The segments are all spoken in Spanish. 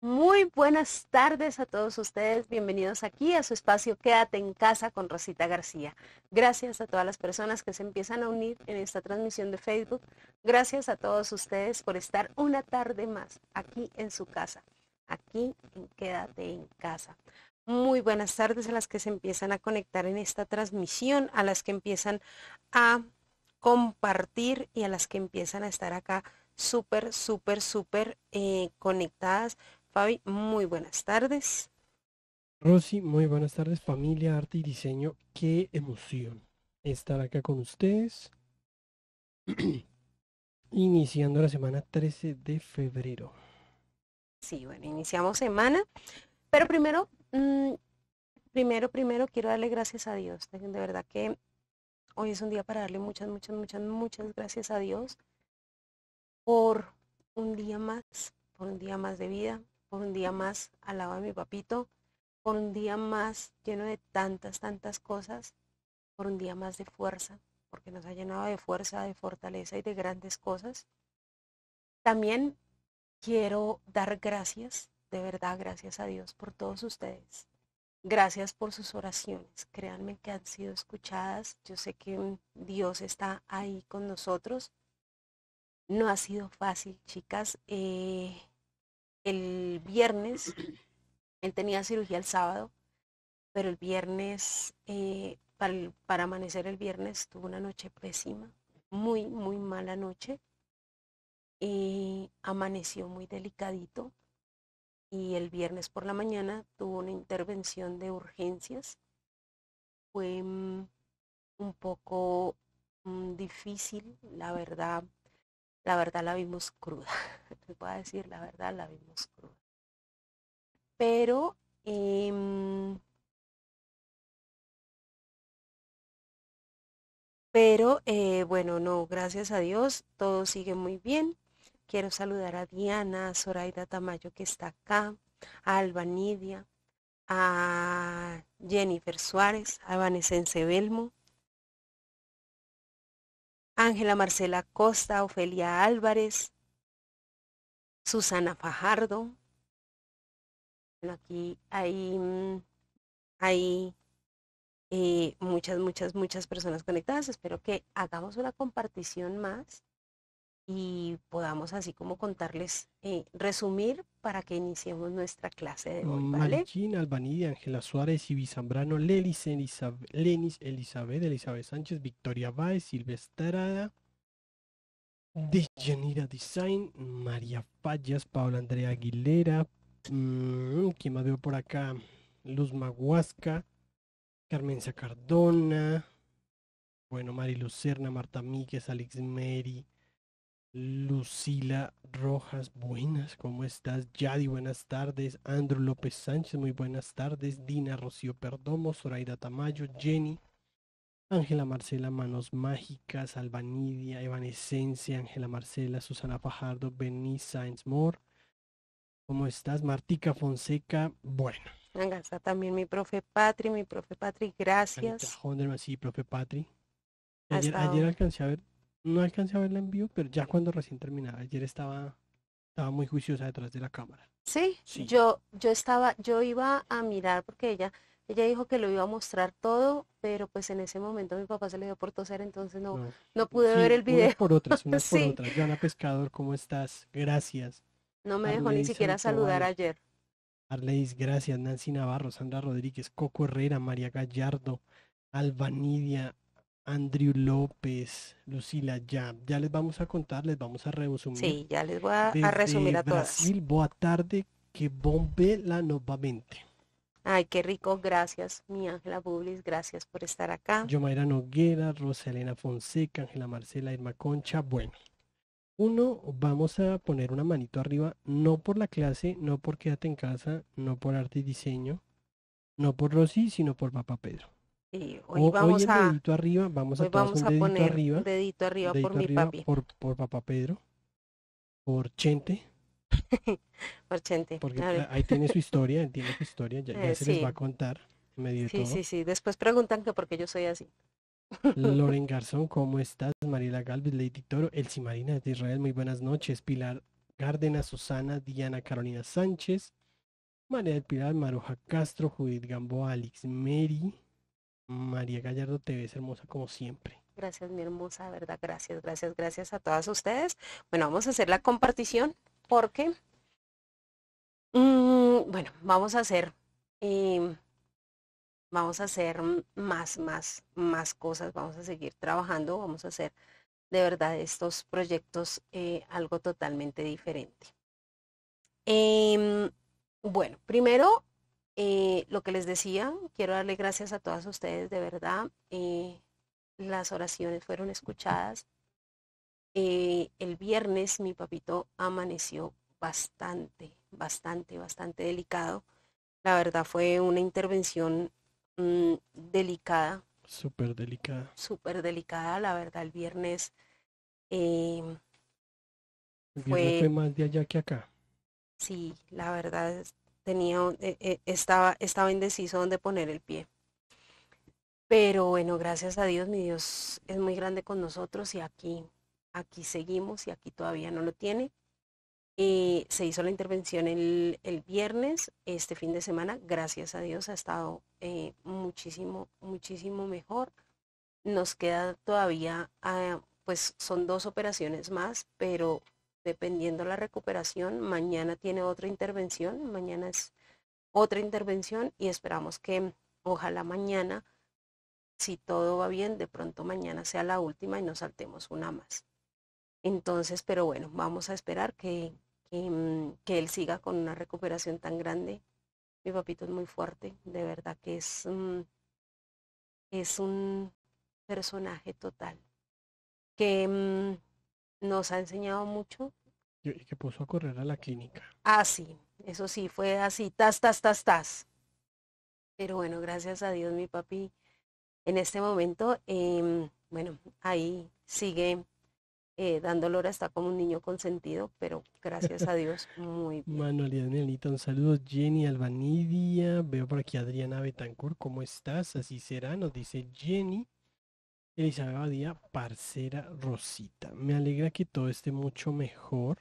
Muy buenas tardes a todos ustedes, bienvenidos aquí a su espacio Quédate en casa con Rosita García. Gracias a todas las personas que se empiezan a unir en esta transmisión de Facebook. Gracias a todos ustedes por estar una tarde más aquí en su casa, aquí en Quédate en casa. Muy buenas tardes a las que se empiezan a conectar en esta transmisión, a las que empiezan a compartir y a las que empiezan a estar acá súper, súper, súper eh, conectadas Fabi, muy buenas tardes. Rosy, muy buenas tardes, familia, arte y diseño. Qué emoción estar acá con ustedes. Iniciando la semana 13 de febrero. Sí, bueno, iniciamos semana, pero primero, mm, primero, primero quiero darle gracias a Dios. de verdad que hoy es un día para darle muchas, muchas, muchas, muchas gracias a Dios por un día más, por un día más de vida, por un día más al lado de mi papito, por un día más lleno de tantas, tantas cosas, por un día más de fuerza, porque nos ha llenado de fuerza, de fortaleza y de grandes cosas. También quiero dar gracias, de verdad, gracias a Dios por todos ustedes. Gracias por sus oraciones. Créanme que han sido escuchadas. Yo sé que Dios está ahí con nosotros. No ha sido fácil, chicas. Eh, el viernes, él tenía cirugía el sábado, pero el viernes, eh, para, amanecer el viernes, tuvo una noche pésima, muy, muy mala noche. Y amaneció muy delicadito y el viernes por la mañana tuvo una intervención de urgencias. Fue mm, un poco mm, difícil, la verdad, la verdad la vimos cruda. te voy a decir, la verdad la vimos cruda. Pero em, Pero eh, bueno, no, gracias a Dios, todo sigue muy bien. Quiero saludar a Diana, a Zoraida Tamayo que está acá, a Alba Nidia, a Jennifer Suárez, a Vanessa Belmo. Ángela Marcela Costa, Ofelia Álvarez, Susana Fajardo. aquí hay, mm, eh, muchas, muchas, muchas personas conectadas. Espero que hagamos una compartición más y podamos así como contarles, eh, resumir para que iniciemos nuestra clase de hoy, ¿vale? Marichín, Ángela Suárez, y Zambrano, Lelis, Elizabeth, Lenis, Elizabeth, Elizabeth Sánchez, Victoria Báez, Silvestrada, Dejanira Design, María Fallas, Paula Andrea Aguilera, mm, ¿quién más veo por acá? Luz Maguasca, Carmen Cardona, bueno, Mari Lucerna, Marta Míquez, Alex Mary, Lucila Rojas, buenas, ¿cómo estás? Yadi, buenas tardes. Andrew López Sánchez, muy buenas tardes. Dina Rocío Perdomo, Zoraida Tamayo, Jenny, Ángela Marcela Manos Mágicas, Albanidia, Evanescencia, Ángela Marcela, Susana Fajardo, Benny Sainz Moore. ¿Cómo estás? Martica Fonseca, bueno. está también mi profe Patri, mi profe Patri, gracias. sí, profe Patri. Ayer, ayer alcancé a ver no alcancé a verla en vivo, pero ya cuando recién terminaba, ayer estaba, estaba muy juiciosa detrás de la cámara. Sí, Yo, yo estaba, yo iba a mirar porque ella, ella dijo que lo iba a mostrar todo, pero pues en ese momento mi papá se le dio por toser, entonces no, no, pude ver el video. una por otras, una por otras. Joana Pescador, ¿cómo estás? Gracias. No me dejó ni siquiera saludar ayer. Arleis, gracias. Nancy Navarro, Sandra Rodríguez, Coco Herrera, María Gallardo, Albanidia, Andrew López, Lucila ya, ya les vamos a contar, les vamos a resumir. Sí, ya les voy a, a resumir a Brasil, Boa tarde, que bombe la novamente. Ay, qué rico, gracias, mi Ángela Bublis, gracias por estar acá. Yomaira Noguera, Rosalena Fonseca, Ángela Marcela, Irma Concha, bueno. Uno, vamos a poner una manito arriba, no por la clase, no por quédate en casa, no por arte y diseño, no por Rosy, sino por Papá Pedro y hoy vamos a arriba, vamos a, poner un dedito arriba por mi papi. Por, por papá Pedro, por Chente. por Chente. Porque ahí tiene su historia, tiene su historia, ya, eh, se les va a contar medio sí, Sí, sí, después preguntan que por qué yo soy así. Loren Garzón, ¿cómo estás? Mariela Galvez, Lady Toro, Elsie Marina de Israel, muy buenas noches. Pilar Cárdenas, Susana, Diana Carolina Sánchez, María del Pilar, Maruja Castro, Judith Gamboa, Alex Mary, María Gallardo, te ves hermosa como siempre. Gracias, mi hermosa, de verdad, gracias, gracias, gracias a todas ustedes. Bueno, vamos a hacer la compartición porque, mm, bueno, vamos a hacer, em, vamos a hacer más, más, más cosas, vamos a seguir trabajando, vamos a hacer de verdad estos proyectos eh, algo totalmente diferente. Em, bueno, primero eh, lo que les decía, quiero darle gracias a todas ustedes, de verdad. Eh, las oraciones fueron escuchadas. Eh, el viernes mi papito amaneció bastante, bastante, bastante delicado. La verdad fue una intervención mm, delicada. Súper delicada. Súper delicada, la verdad, el viernes. el fue más de allá que acá. Sí, la verdad es eh, eh, estaba, estaba indeciso dónde poner el pie. Pero bueno, gracias a Dios, mi Dios es muy grande con nosotros y aquí, aquí seguimos y aquí todavía no lo tiene. se hizo la intervención el, el, viernes, este fin de semana, gracias a Dios ha estado eh, muchísimo, muchísimo mejor. Nos queda todavía, ah, pues son dos operaciones más, pero dependiendo la recuperación, mañana tiene otra intervención, mañana es otra intervención y esperamos que ojalá mañana, si todo va bien, de pronto mañana sea la última y nos saltemos una más. Entonces, pero bueno, vamos a esperar que, mm, que, él siga con una recuperación tan grande. Mi papito es muy fuerte, de verdad que es, mm, es un personaje total que mm, nos ha enseñado mucho que puso a correr a la clínica. Ah, sí, eso sí, fue así, tas, tas, tas, tas. Pero bueno, gracias a Dios, mi papi, en este momento, em, bueno, ahí sigue eh, dando olor, está como un niño consentido, pero gracias a Dios, muy Manuel y Danielita, un saludo. Jenny Albanidia, veo por aquí Adriana Betancourt, ¿cómo estás? Así será, nos dice Jenny. Elizabeth Badía, parcera Rosita. Me alegra que todo esté mucho mejor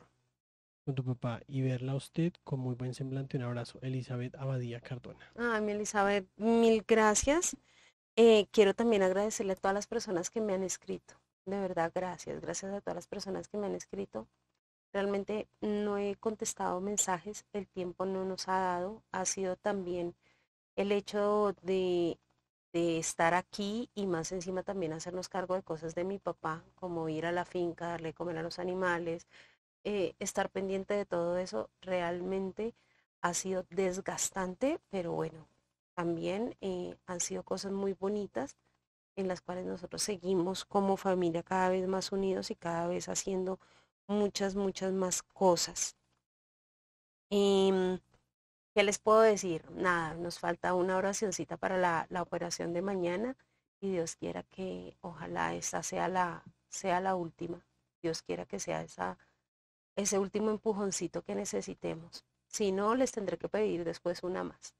con tu papá y verla a usted con muy buen semblante. Un abrazo, Elizabeth Abadía Cardona. Ay, mi Elizabeth, mil gracias. Eh, quiero también agradecerle a todas las personas que me han escrito. De verdad, gracias. Gracias a todas las personas que me han escrito. Realmente no he contestado mensajes, el tiempo no nos ha dado. Ha sido también el hecho de, de estar aquí y más encima también hacernos cargo de cosas de mi papá, como ir a la finca, darle comer a los animales, eh, estar pendiente de todo eso realmente ha sido desgastante, pero bueno, también eh, han sido cosas muy bonitas en las cuales nosotros seguimos como familia cada vez más unidos y cada vez haciendo muchas, muchas más cosas. y em, ¿Qué les puedo decir? Nada, nos falta una oracioncita para la, la, operación de mañana y Dios quiera que ojalá esta sea la, sea la última. Dios quiera que sea esa ese último empujoncito que necesitemos. Si no, les tendré que pedir después una más.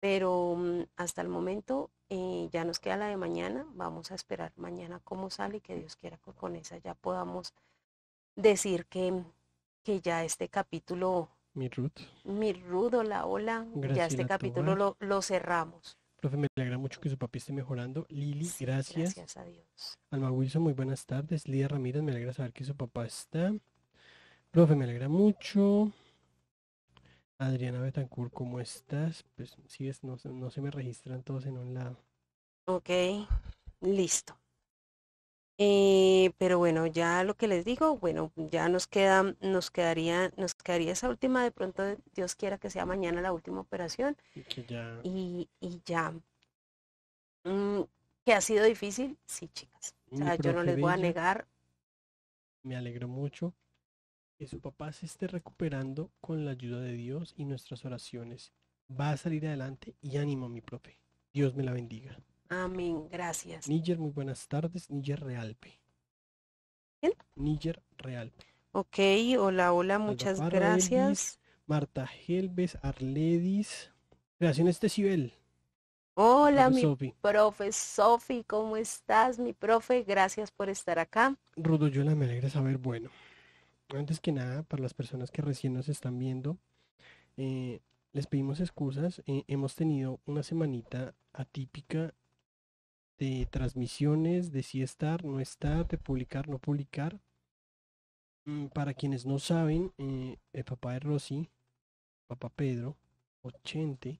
Pero mm, hasta el momento eh, ya nos queda la de mañana. Vamos a esperar mañana cómo sale y que Dios quiera con esa ya podamos decir que, que ya este capítulo... Mi Ruth. Mi rudo hola, hola. ya este capítulo lo, lo cerramos. Profe, me alegra mucho que su papi esté mejorando. Lili, gracias. Gracias a Dios. Alma Wilson, muy buenas tardes. Lidia Ramírez, me alegra saber que su papá está. Profe, me alegra mucho. Adriana Betancourt, ¿cómo estás? Pues sí, es, no, se me registran todos en un lado. Ok, listo. Eh, pero bueno, ya lo que les digo, bueno, ya nos queda, nos quedaría, nos quedaría esa última, de pronto Dios quiera que sea mañana la última operación. Y, que ya... y, ya. Mm, que ha sido difícil, sí, chicas. O sea, yo no les voy a negar. Me alegro mucho que su papá se esté recuperando con la ayuda de Dios y nuestras oraciones. Va a salir adelante y ánimo, mi profe. Dios me la bendiga. Amén, gracias. Niger, muy buenas tardes. Niger Realpe. ¿Quién? Niger Realpe. Ok, hola, hola, muchas gracias. Marta Helves, Arledis. Creaciones de Sibel. Hola, mi profe Sofi, ¿cómo estás, mi profe? Gracias por estar acá. Rudo, yo la me alegra saber, bueno. Antes que nada, para las personas que recién nos están viendo, eh, les pedimos excusas. Eh, hemos tenido una semanita atípica de transmisiones, de si estar, no estar, de publicar, no publicar. Mm, para quienes no saben, eh, el papá de Rosy, papá Pedro, 80,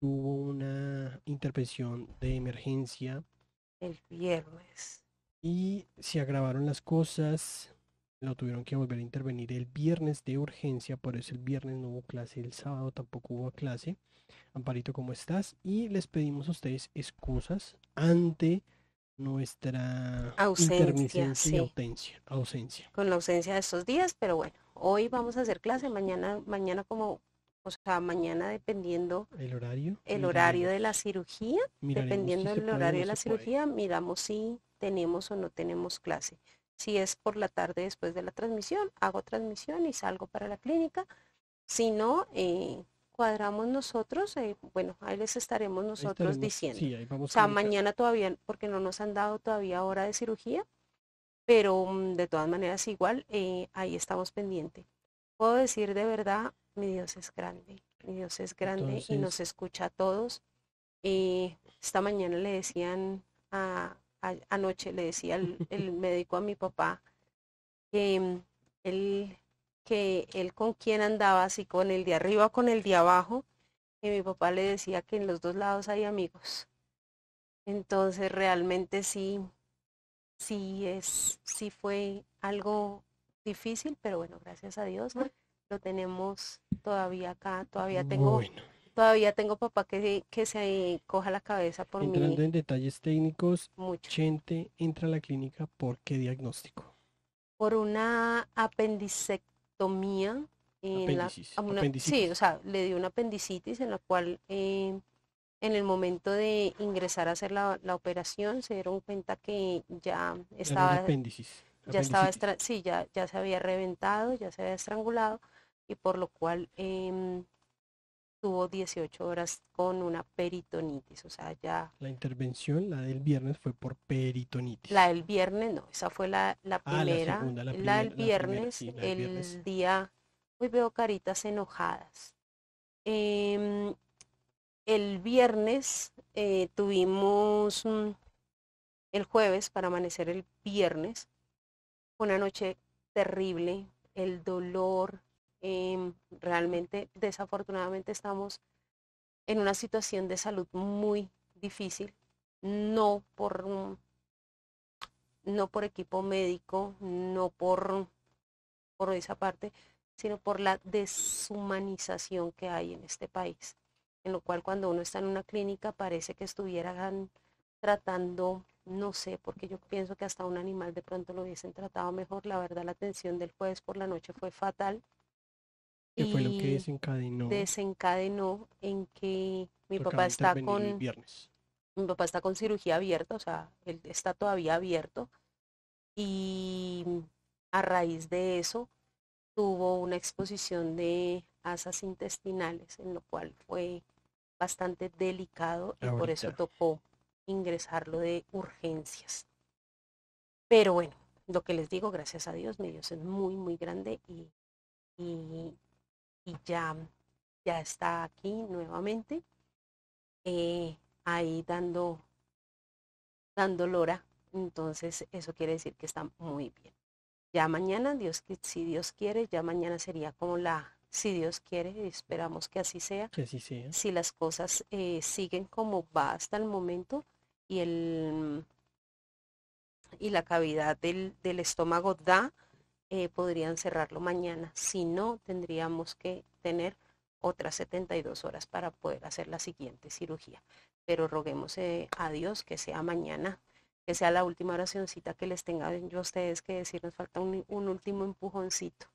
tuvo una intervención de emergencia. El viernes y se agravaron las cosas. Lo tuvieron que volver a intervenir el viernes de urgencia, por eso el viernes no hubo clase, el sábado tampoco hubo clase. Amparito, ¿cómo estás? Y les pedimos a ustedes excusas ante nuestra ausencia, ausencia, Con la ausencia de estos días, pero bueno, hoy vamos a hacer clase, mañana, mañana como o sea, mañana dependiendo el horario, el horario de la cirugía, dependiendo del horario de la cirugía, miramos si tenemos o no tenemos clase. Si es por la tarde después de la transmisión, hago transmisión y salgo para la clínica. Si no, eh, cuadramos nosotros, eh, bueno, ahí les estaremos nosotros diciendo. o sea, mañana todavía, porque no nos han dado todavía hora de cirugía, pero mm, de todas maneras igual, eh, ahí estamos pendientes. Puedo decir de verdad, mi Dios es grande, mi Dios es grande y nos escucha a todos. esta mañana le decían a, anoche le decía el, médico a mi papá que mm, él, que él con quién andaba, si con el de arriba o con el de abajo, y mi papá le decía que en los dos lados hay amigos. Entonces realmente sí, sí es, sí fue algo difícil, pero bueno, gracias a Dios lo tenemos todavía acá, todavía tengo Todavía tengo papá que se, que se coja la cabeza por mí. Entrando en detalles técnicos, mucha gente entra a la clínica por qué diagnóstico? Por una apendicectomía. En la, sí, o sea, le dio una apendicitis en la cual eh, en el momento de ingresar a hacer la, operación se dieron cuenta que ya estaba ya estaba sí ya ya se había reventado ya se había estrangulado y por lo cual eh, tuvo 18 horas con una peritonitis, o sea, ya... La intervención, la del viernes, fue por peritonitis. La del viernes, no, esa fue la, la primera. la, del viernes, el día... Hoy veo caritas enojadas. Em, el viernes eh, tuvimos, mm, el jueves, para amanecer el viernes, una noche terrible, el dolor, Em, realmente, desafortunadamente, estamos en una situación de salud muy difícil, no por, no por equipo médico, no por, por esa parte, sino por la deshumanización que hay en este país, en lo cual cuando uno está en una clínica parece que estuvieran tratando, no sé, porque yo pienso que hasta un animal de pronto lo hubiesen tratado mejor, la verdad la atención del jueves por la noche fue fatal, y que desencadenó? en que mi papá está con... Viernes. Mi papá está con cirugía abierta, o sea, él está todavía abierto. Y a raíz de eso tuvo una exposición de asas intestinales, en lo cual fue bastante delicado y por eso tocó ingresarlo de urgencias. Pero bueno, lo que les digo, gracias a Dios, mi Dios es muy, muy grande y y ya, ya está aquí nuevamente, eh, ahí dando, dando lora. Entonces, eso quiere decir que está muy bien. Ya mañana, Dios, si Dios quiere, ya mañana sería como la, si Dios quiere, esperamos que así sea. Si las cosas eh, siguen como va hasta el momento y el y la cavidad del, del estómago da, eh, podrían cerrarlo mañana. Si no, tendríamos que tener otras 72 horas para poder hacer la siguiente cirugía. Pero roguemos eh, a Dios que sea mañana, que sea la última oracióncita que les tenga yo a ustedes que decir, nos falta un, último empujoncito.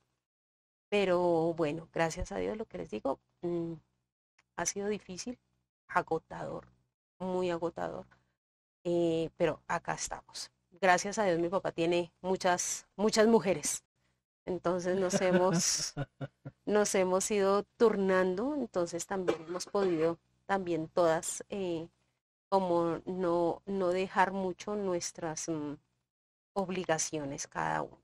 Pero bueno, gracias a Dios, lo que les digo, mm, ha sido difícil, agotador, muy agotador, eh, pero acá estamos gracias a Dios mi papá tiene muchas, muchas mujeres. Entonces nos hemos, nos hemos ido turnando, entonces también hemos podido, también todas, eh, como no, no dejar mucho nuestras mm, obligaciones cada una.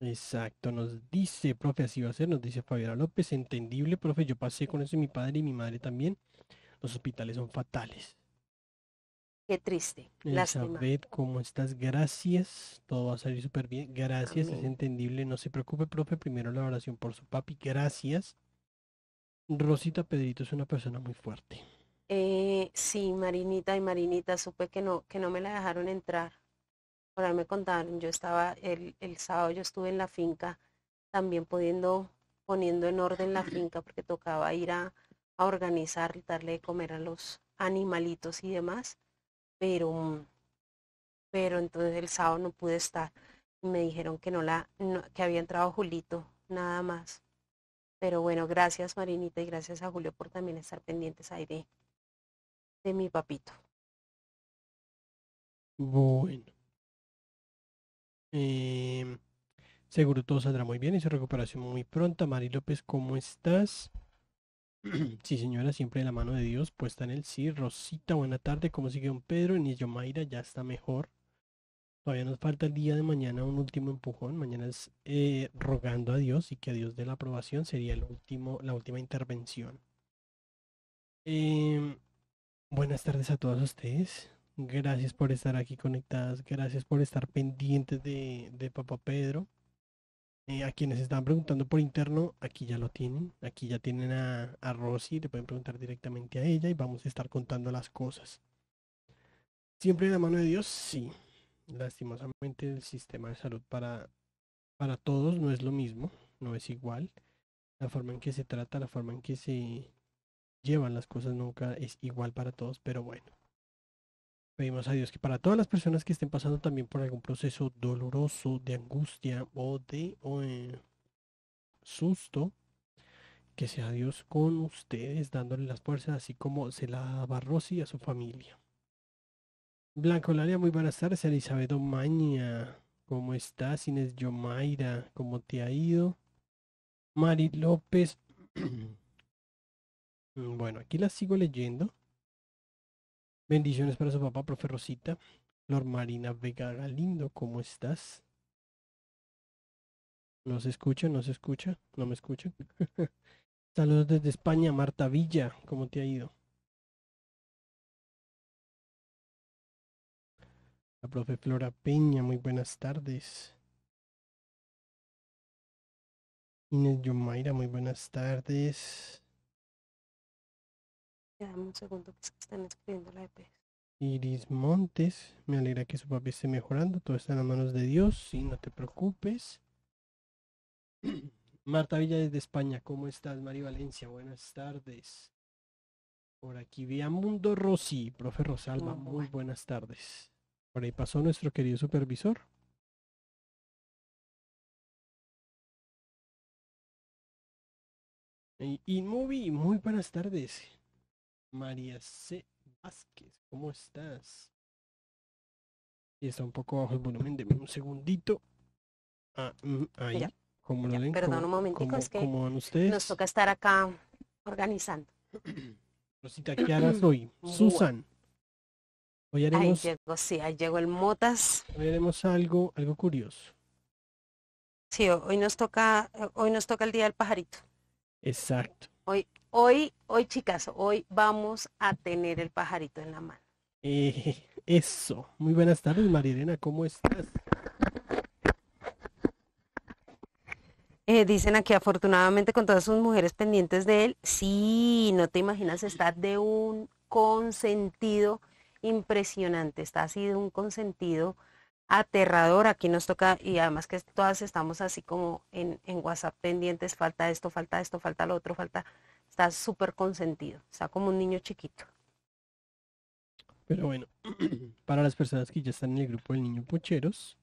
Exacto, nos dice, profe, así va a ser, nos dice Fabiola López, entendible, profe, yo pasé con eso, mi padre y mi madre también, los hospitales son fatales. Qué triste. Elizabeth, ¿cómo estás? Gracias. Todo va a salir súper bien. Gracias, es entendible. No se preocupe, profe. Primero la oración por su papi. Gracias. Rosita Pedrito es una persona muy fuerte. Eh, sí, Marinita y Marinita, supe que no, que no me la dejaron entrar. Por me contaron, yo estaba el, el sábado, yo estuve en la finca también pudiendo, poniendo en orden la finca porque tocaba ir a, a organizar, darle de comer a los animalitos y demás pero, mm, pero entonces el sábado no pude estar. Me dijeron que no la, que había entrado Julito, nada más. Pero bueno, gracias Marinita y gracias a Julio por también estar pendientes ahí de, mi papito. Bueno. Em, seguro todo saldrá muy bien y su recuperación muy pronta. Mari López, ¿cómo estás? Sí, señora, siempre la mano de Dios, puesta en el sí. Rosita, buena tarde. ¿Cómo sigue don Pedro? yo Mayra ya está mejor. Todavía nos falta el día de mañana un último empujón. Mañana es eh, rogando a Dios y que a Dios dé la aprobación. Sería el último, la última intervención. Em, buenas tardes a todos ustedes. Gracias por estar aquí conectadas. Gracias por estar pendientes de, de Papá Pedro. Eh, a quienes están preguntando por interno, aquí ya lo tienen. Aquí ya tienen a, a Rosy, le pueden preguntar directamente a ella y vamos a estar contando las cosas. ¿Siempre en la mano de Dios? Sí. Lastimosamente el sistema de salud para, para todos no es lo mismo, no es igual. La forma en que se trata, la forma en que se llevan las cosas nunca es igual para todos, pero bueno. Pedimos a Dios que para todas las personas que estén pasando también por algún proceso doloroso, de angustia o de eh, susto, que sea Dios con ustedes dándole las fuerzas, así como se la daba Rosy a su familia. Blanco Laria, muy buenas tardes. Elizabeth Omaña, ¿cómo estás? Inés Yomaira, ¿cómo te ha ido? Mari López. bueno, aquí la sigo leyendo. Bendiciones para su papá, profe Rosita. Flor Marina Vega lindo, ¿cómo estás? No se escucha, no se escucha, no me escucha? Saludos desde España, Marta Villa, ¿cómo te ha ido? La profe Flora Peña, muy buenas tardes. Inés Yomaira, muy buenas tardes un segundo, que están escribiendo la e Iris Montes, me alegra que su papi esté mejorando, todo está en las manos de Dios y no te preocupes. Marta Villa desde España, ¿cómo estás? Mari Valencia, buenas tardes. Por aquí a Mundo Rossi, profe Rosalba, muy, buenas. tardes. Por ahí pasó nuestro querido supervisor. Movi, muy buenas tardes. María C. Vázquez, ¿cómo estás? Y está un poco bajo el volumen, déme un segundito. Ah, mm, ahí. lo ven, perdón un momentico, es que nos toca estar acá organizando. Rosita, ¿qué harás hoy? Susan. Hoy haremos... Ahí llegó, sí, ahí llegó el Motas. Hoy haremos algo, algo curioso. Sí, hoy nos toca, eh, hoy nos toca el día del pajarito. Exacto. Hoy, Hoy, hoy chicas, hoy vamos a tener el pajarito en la mano. Eh, eso. Muy buenas tardes, Marilena, ¿cómo estás? Eh, dicen aquí, afortunadamente, con todas sus mujeres pendientes de él, sí, no te imaginas, está de un consentido impresionante, está así de un consentido aterrador. Aquí nos toca, y además que todas estamos así como en WhatsApp pendientes, falta esto, falta esto, falta lo otro, falta Está súper consentido, está como un niño chiquito. Pero bueno, para las personas que ya están en el grupo del niño Pocheros,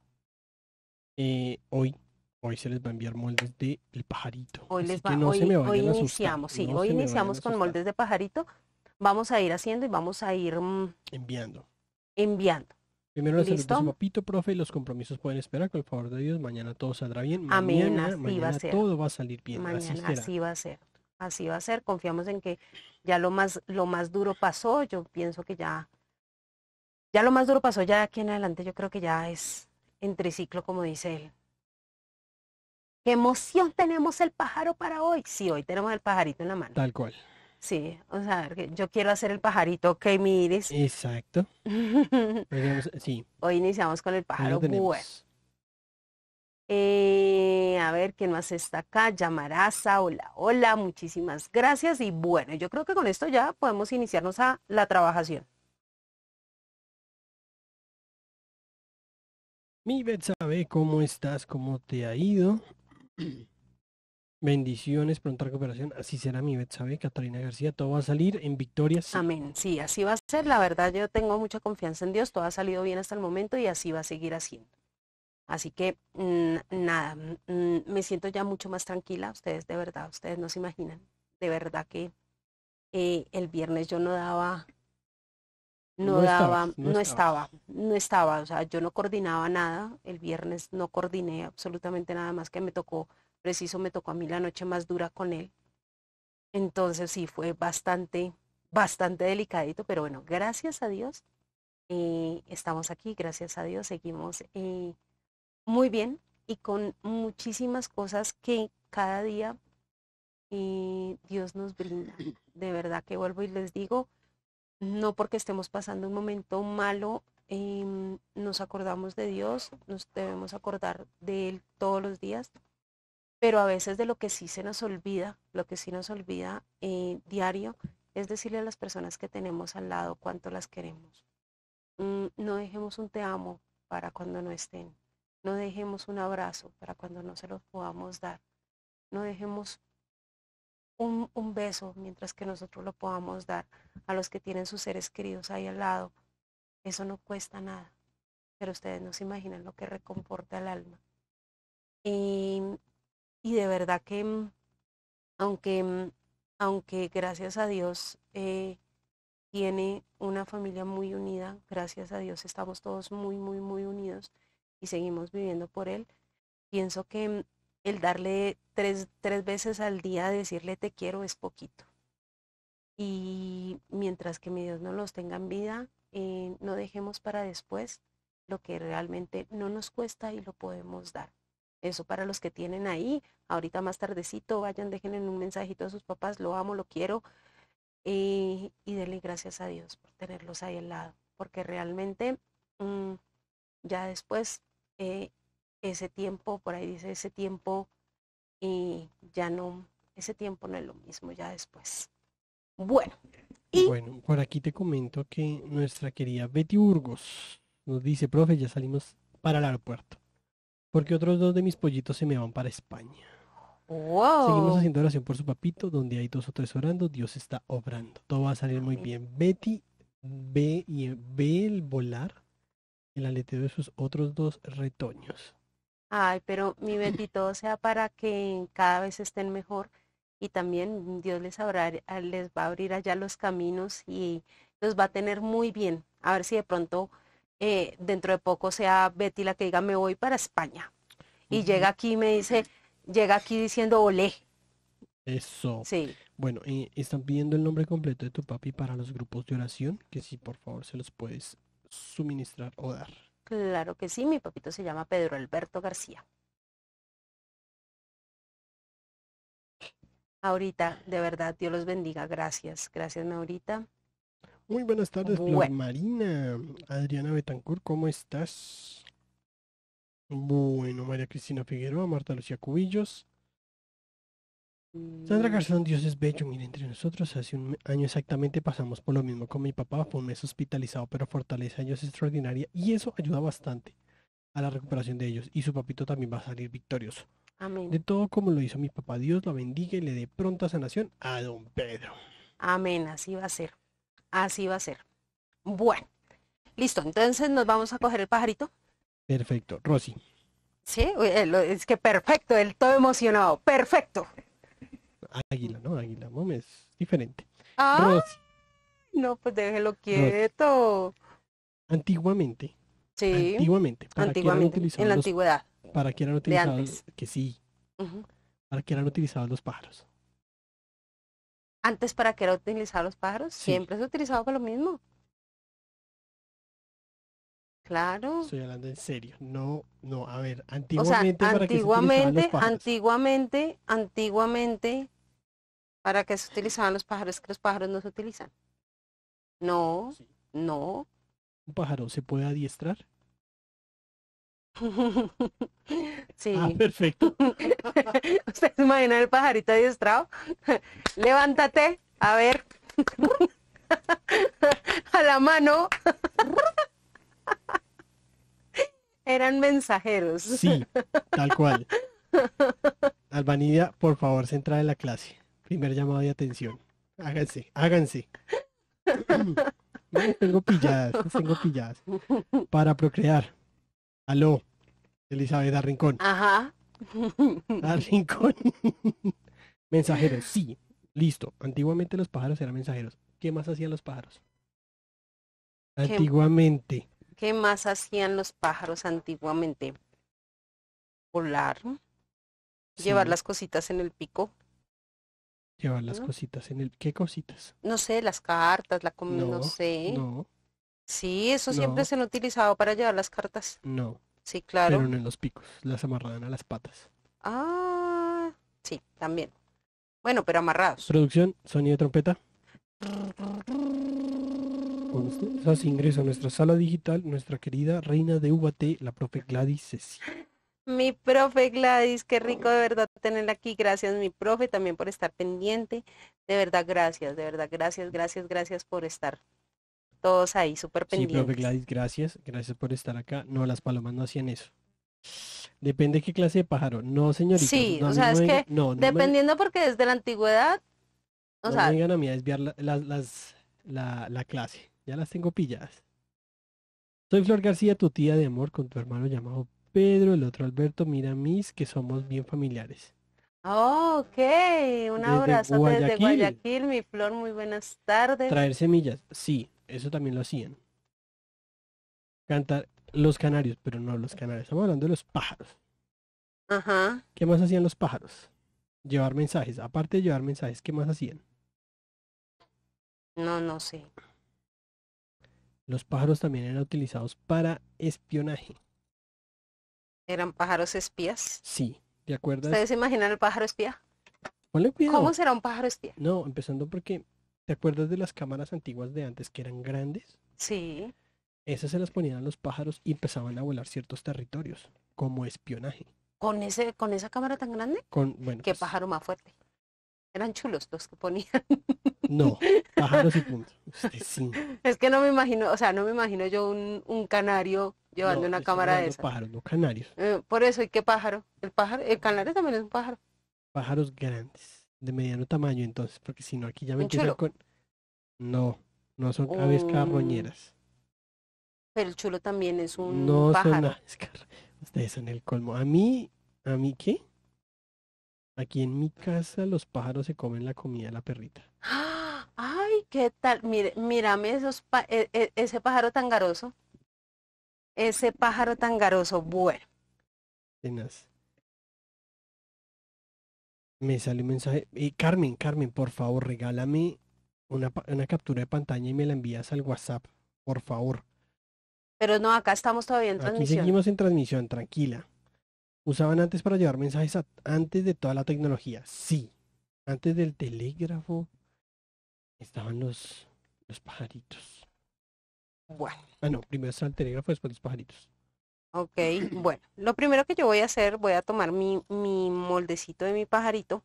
eh, hoy, hoy se les va a enviar moldes de el pajarito. Hoy les va, hoy, hoy iniciamos, sí, hoy iniciamos con moldes de pajarito. Vamos a ir haciendo y vamos a ir mm, enviando. Enviando. Primero les saludamos, Pito profe, los compromisos pueden esperar, con el favor de Dios, mañana todo saldrá bien. Mañana, va a ser. todo va a salir bien. Mañana así va a ser así va a ser. Confiamos en que ya lo más, lo más duro pasó. Yo pienso que ya, ya lo más duro pasó. Ya aquí en adelante yo creo que ya es entre ciclo, como dice él. ¡Qué emoción tenemos el pájaro para hoy! Sí, hoy tenemos el pajarito en la mano. Tal cual. Sí, o sea, yo quiero hacer el pajarito que mires. Exacto. Pues sí. Hoy iniciamos con el pájaro. Bueno. Eh, a ver, ¿quién más está acá? Llamaraza, hola, hola, muchísimas gracias. Y bueno, yo creo que con esto ya podemos iniciarnos a la trabajación. Mi sabe ¿cómo estás? ¿Cómo te ha ido? Bendiciones, pronta recuperación. Así será mi sabe Catalina García. Todo va a salir en victorias. Amén. Sí, así va a ser. La verdad, yo tengo mucha confianza en Dios. Todo ha salido bien hasta el momento y así va a seguir haciendo. Así que nada, me siento ya mucho más tranquila, ustedes de verdad, ustedes no se imaginan, de verdad que eh, el viernes yo no daba, no, daba, no, estaba, no estaba, o sea, yo no coordinaba nada, el viernes no coordiné absolutamente nada más que me tocó, preciso me tocó a mí la noche más dura con él. Entonces sí, fue bastante, bastante delicadito, pero bueno, gracias a Dios eh, estamos aquí, gracias a Dios seguimos. Eh, muy bien y con muchísimas cosas que cada día eh, Dios nos brinda. De verdad que vuelvo y les digo, no porque estemos pasando un momento malo, em, nos acordamos de Dios, nos debemos acordar de Él todos los días, pero a veces de lo que sí se nos olvida, lo que sí nos olvida eh, diario, es decirle a las personas que tenemos al lado cuánto las queremos. Mm, no dejemos un te amo para cuando no estén. No dejemos un abrazo para cuando no se los podamos dar. No dejemos un, beso mientras que nosotros lo podamos dar a los que tienen sus seres queridos ahí al lado. Eso no cuesta nada. Pero ustedes no se imaginan lo que recomporta el alma. Y, y de verdad que, mm, aunque, mm, aunque gracias a Dios eh, tiene una familia muy unida, gracias a Dios estamos todos muy, muy, muy unidos y seguimos viviendo por Él, pienso que el darle tres, tres veces al día, decirle te quiero, es poquito. Y mientras que mi Dios no los tenga en vida, eh, no dejemos para después lo que realmente no nos cuesta y lo podemos dar. Eso para los que tienen ahí, ahorita más tardecito, vayan, dejen en un mensajito a sus papás, lo amo, lo quiero, eh, y denle gracias a Dios por tenerlos ahí al lado, porque realmente mm, ya después eh, ese tiempo, por ahí dice ese tiempo y ya no, ese tiempo no es lo mismo ya después. Bueno. Y... Bueno, por aquí te comento que nuestra querida Betty Burgos nos dice, profe, ya salimos para el aeropuerto, porque otros dos de mis pollitos se me van para España. Seguimos haciendo oración por su papito, donde hay dos o tres orando, Dios está obrando. Todo va a salir ah, muy bien. Betty, ve y ve el volar el aleteo de sus otros dos retoños. Ay, pero mi bendito sea para que cada vez estén mejor y también Dios les, les va a abrir allá los caminos y los va a tener muy bien. A ver si de pronto eh, dentro de poco sea Betty la que diga me voy para España. Y llega aquí y me dice, llega aquí diciendo ole. Eso. Sí. Bueno, y eh, están pidiendo el nombre completo de tu papi para los grupos de oración, que si por favor se los puedes suministrar o dar. Claro que sí, mi papito se llama Pedro Alberto García. Ahorita, de verdad, Dios los bendiga. Gracias, gracias, Maurita. Muy buenas tardes, Marina. Adriana Betancourt, ¿cómo estás? Bueno, María Cristina Figueroa, Marta Lucía Cubillos, Sandra Garzón, Dios es bello. Mire, entre nosotros hace un año exactamente pasamos por lo mismo con mi papá. Fue un mes hospitalizado, pero fortaleza Dios es extraordinaria y eso ayuda bastante a la recuperación de ellos. Y su papito también va a salir victorioso. Amén. De todo como lo hizo mi papá, Dios lo bendiga y le dé pronta sanación a don Pedro. Amén, así va a ser. Así va a ser. Bueno, listo. Entonces nos vamos a coger el pajarito. Perfecto, Rosy. Sí, eh, es que perfecto, él todo emocionado. Perfecto águila, ¿no? Águila, mom es diferente. Ah, no, pues déjelo quieto. Antiguamente. Sí. Antiguamente. antiguamente. en la antigüedad. para que eran utilizados. Que sí. Para que eran utilizados los pájaros. Antes para que eran utilizados los pájaros. Siempre se utilizaba para lo mismo. Claro. Estoy hablando en serio. No, no, a ver, antiguamente. para antiguamente, antiguamente, ¿Para qué se utilizaban los pájaros que los pájaros no se utilizan? No, no. ¿Un pájaro se puede adiestrar? sí. Ah, perfecto. ¿Ustedes imaginan el pajarito adiestrado? Levántate, a ver. a la mano. Eran mensajeros. Sí, tal cual. Albanidia, por favor, centra de la clase. Primer llamado de atención. Háganse, háganse. tengo pilladas, tengo pilladas. Para procrear. Aló, Elizabeth rincón Ajá. rincón mensajeros, sí. Listo. Antiguamente los pájaros eran mensajeros. ¿Qué más hacían los pájaros? Antiguamente. ¿Qué más hacían los pájaros antiguamente? Volar. Llevar las cositas en el pico. Llevar las cositas en el... ¿Qué cositas? No sé, las cartas, la comida, no, sé. No. Sí, eso siempre se han utilizado para llevar las cartas. No. Sí, claro. Pero en los picos, las amarraban a las patas. Ah, sí, también. Bueno, pero amarrados. Producción, sonido de trompeta. Ingreso ingresa a nuestra sala digital, nuestra querida reina de UBT, la profe Gladys Ceci. Mi profe Gladys, qué rico de verdad tenerla aquí. Gracias, mi profe, también por estar pendiente. De verdad, gracias, de verdad, gracias, gracias, gracias por estar todos ahí, súper pendientes. Sí, profe Gladys, gracias, gracias por estar acá. No, las palomas no hacían eso. Depende qué clase de pájaro. No, señorita. Sí, no, o sea, es que no, dependiendo porque desde la antigüedad, o sea... vengan a mí a desviar la, las, la clase. Ya las tengo pilladas. Soy Flor García, tu tía de amor, con tu hermano llamado Pedro, el otro Alberto, mira mis, que somos bien familiares. Oh, ok, un abrazo desde Guayaquil, mi flor, muy buenas tardes. Traer semillas, sí, eso también lo hacían. Cantar los canarios, pero no los canarios, estamos hablando de los pájaros. Ajá. ¿Qué más hacían los pájaros? Llevar mensajes, aparte de llevar mensajes, ¿qué más hacían? No, no sé. Los pájaros también eran utilizados para espionaje eran pájaros espías. Sí, ¿te acuerdas? ¿Ustedes se imaginan el pájaro espía? ¿Cómo será un pájaro espía? No, empezando porque, ¿te acuerdas de las cámaras antiguas de antes que eran grandes? Sí. Esas se las ponían los pájaros y empezaban a volar ciertos territorios como espionaje. ¿Con, ese, con esa cámara tan grande? Con, bueno. Qué pues pájaro más fuerte. Eran chulos los que ponían. No, pájaros y punto. Es que no me imagino, o sea, no me imagino yo un, un canario Llevando una pues, cámara de esas. pájaros, no canarios. Eh, por eso, ¿y qué pájaro? El pájaro, el canario también es un pájaro. Pájaros grandes, de mediano tamaño entonces, porque si no aquí ya me empiezan con... No, no son um... aves carroñeras. Pero el chulo también es un no pájaro. Son Ustedes son el colmo. A mí, a mí, ¿qué? Aquí en mi casa los pájaros se comen la comida de la perrita. ¡Ah! ¡Ay, qué tal! Mire, mírame esos e, e, ese pájaro tan garoso ese pájaro tan garoso. Bueno. Me sale un mensaje. Y Carmen, Carmen, por favor, regálame una, captura de pantalla y me la envías al WhatsApp, por favor. Pero no, acá estamos todavía en transmisión. Aquí seguimos en transmisión, tranquila. Usaban antes para llevar mensajes antes de toda la tecnología. Sí. Antes del telégrafo estaban los, los pajaritos. Bueno. Ah, primero está el telégrafo, después los pajaritos. Ok, bueno, lo primero que yo voy a hacer, voy a tomar mi, moldecito de mi pajarito,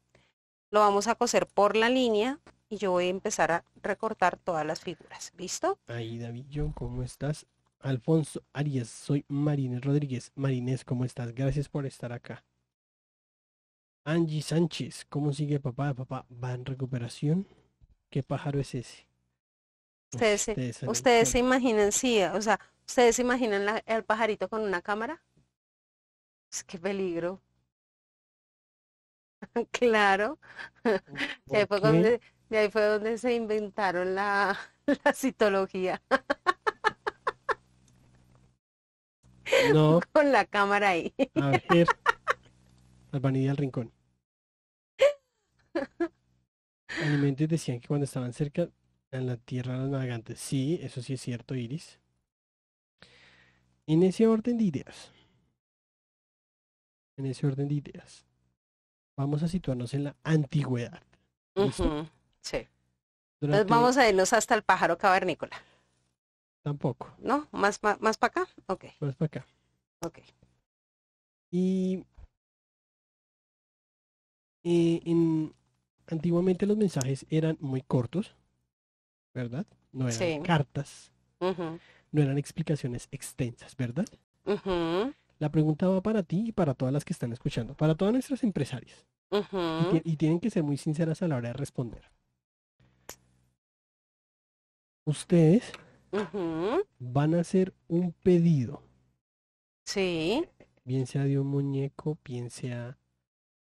lo vamos a coser por la línea y yo voy a empezar a recortar todas las figuras, ¿listo? Ahí, David ¿cómo estás? Alfonso Arias, soy Marines Rodríguez. Marines, ¿cómo estás? Gracias por estar acá. Angie Sánchez, ¿cómo sigue papá? Papá va en recuperación. ¿Qué pájaro es ese? Ustedes, se, ustedes imaginan, sí, o sea, ustedes se imaginan el pajarito con una cámara. Es que peligro. claro. De ahí, fue donde, se inventaron la, citología. no. Con la cámara ahí. A ver. La vanidad del rincón. Alimentos decían que cuando estaban cerca en la tierra de los navegantes. Sí, eso sí es cierto, Iris. En ese orden de ideas, en ese orden de ideas, vamos a situarnos en la antigüedad. sí. vamos a irnos hasta el pájaro cavernícola. Tampoco. ¿No? ¿Más, más, para acá? Ok. Más para acá. Ok. Y eh, en, antiguamente los mensajes eran muy cortos. ¿verdad? No eran cartas, no eran explicaciones extensas, ¿verdad? La pregunta va para ti y para todas las que están escuchando, para todas nuestras empresarias. y, y tienen que ser muy sinceras a la hora de responder. Ustedes van a hacer un pedido. Sí. Bien sea de un muñeco, bien sea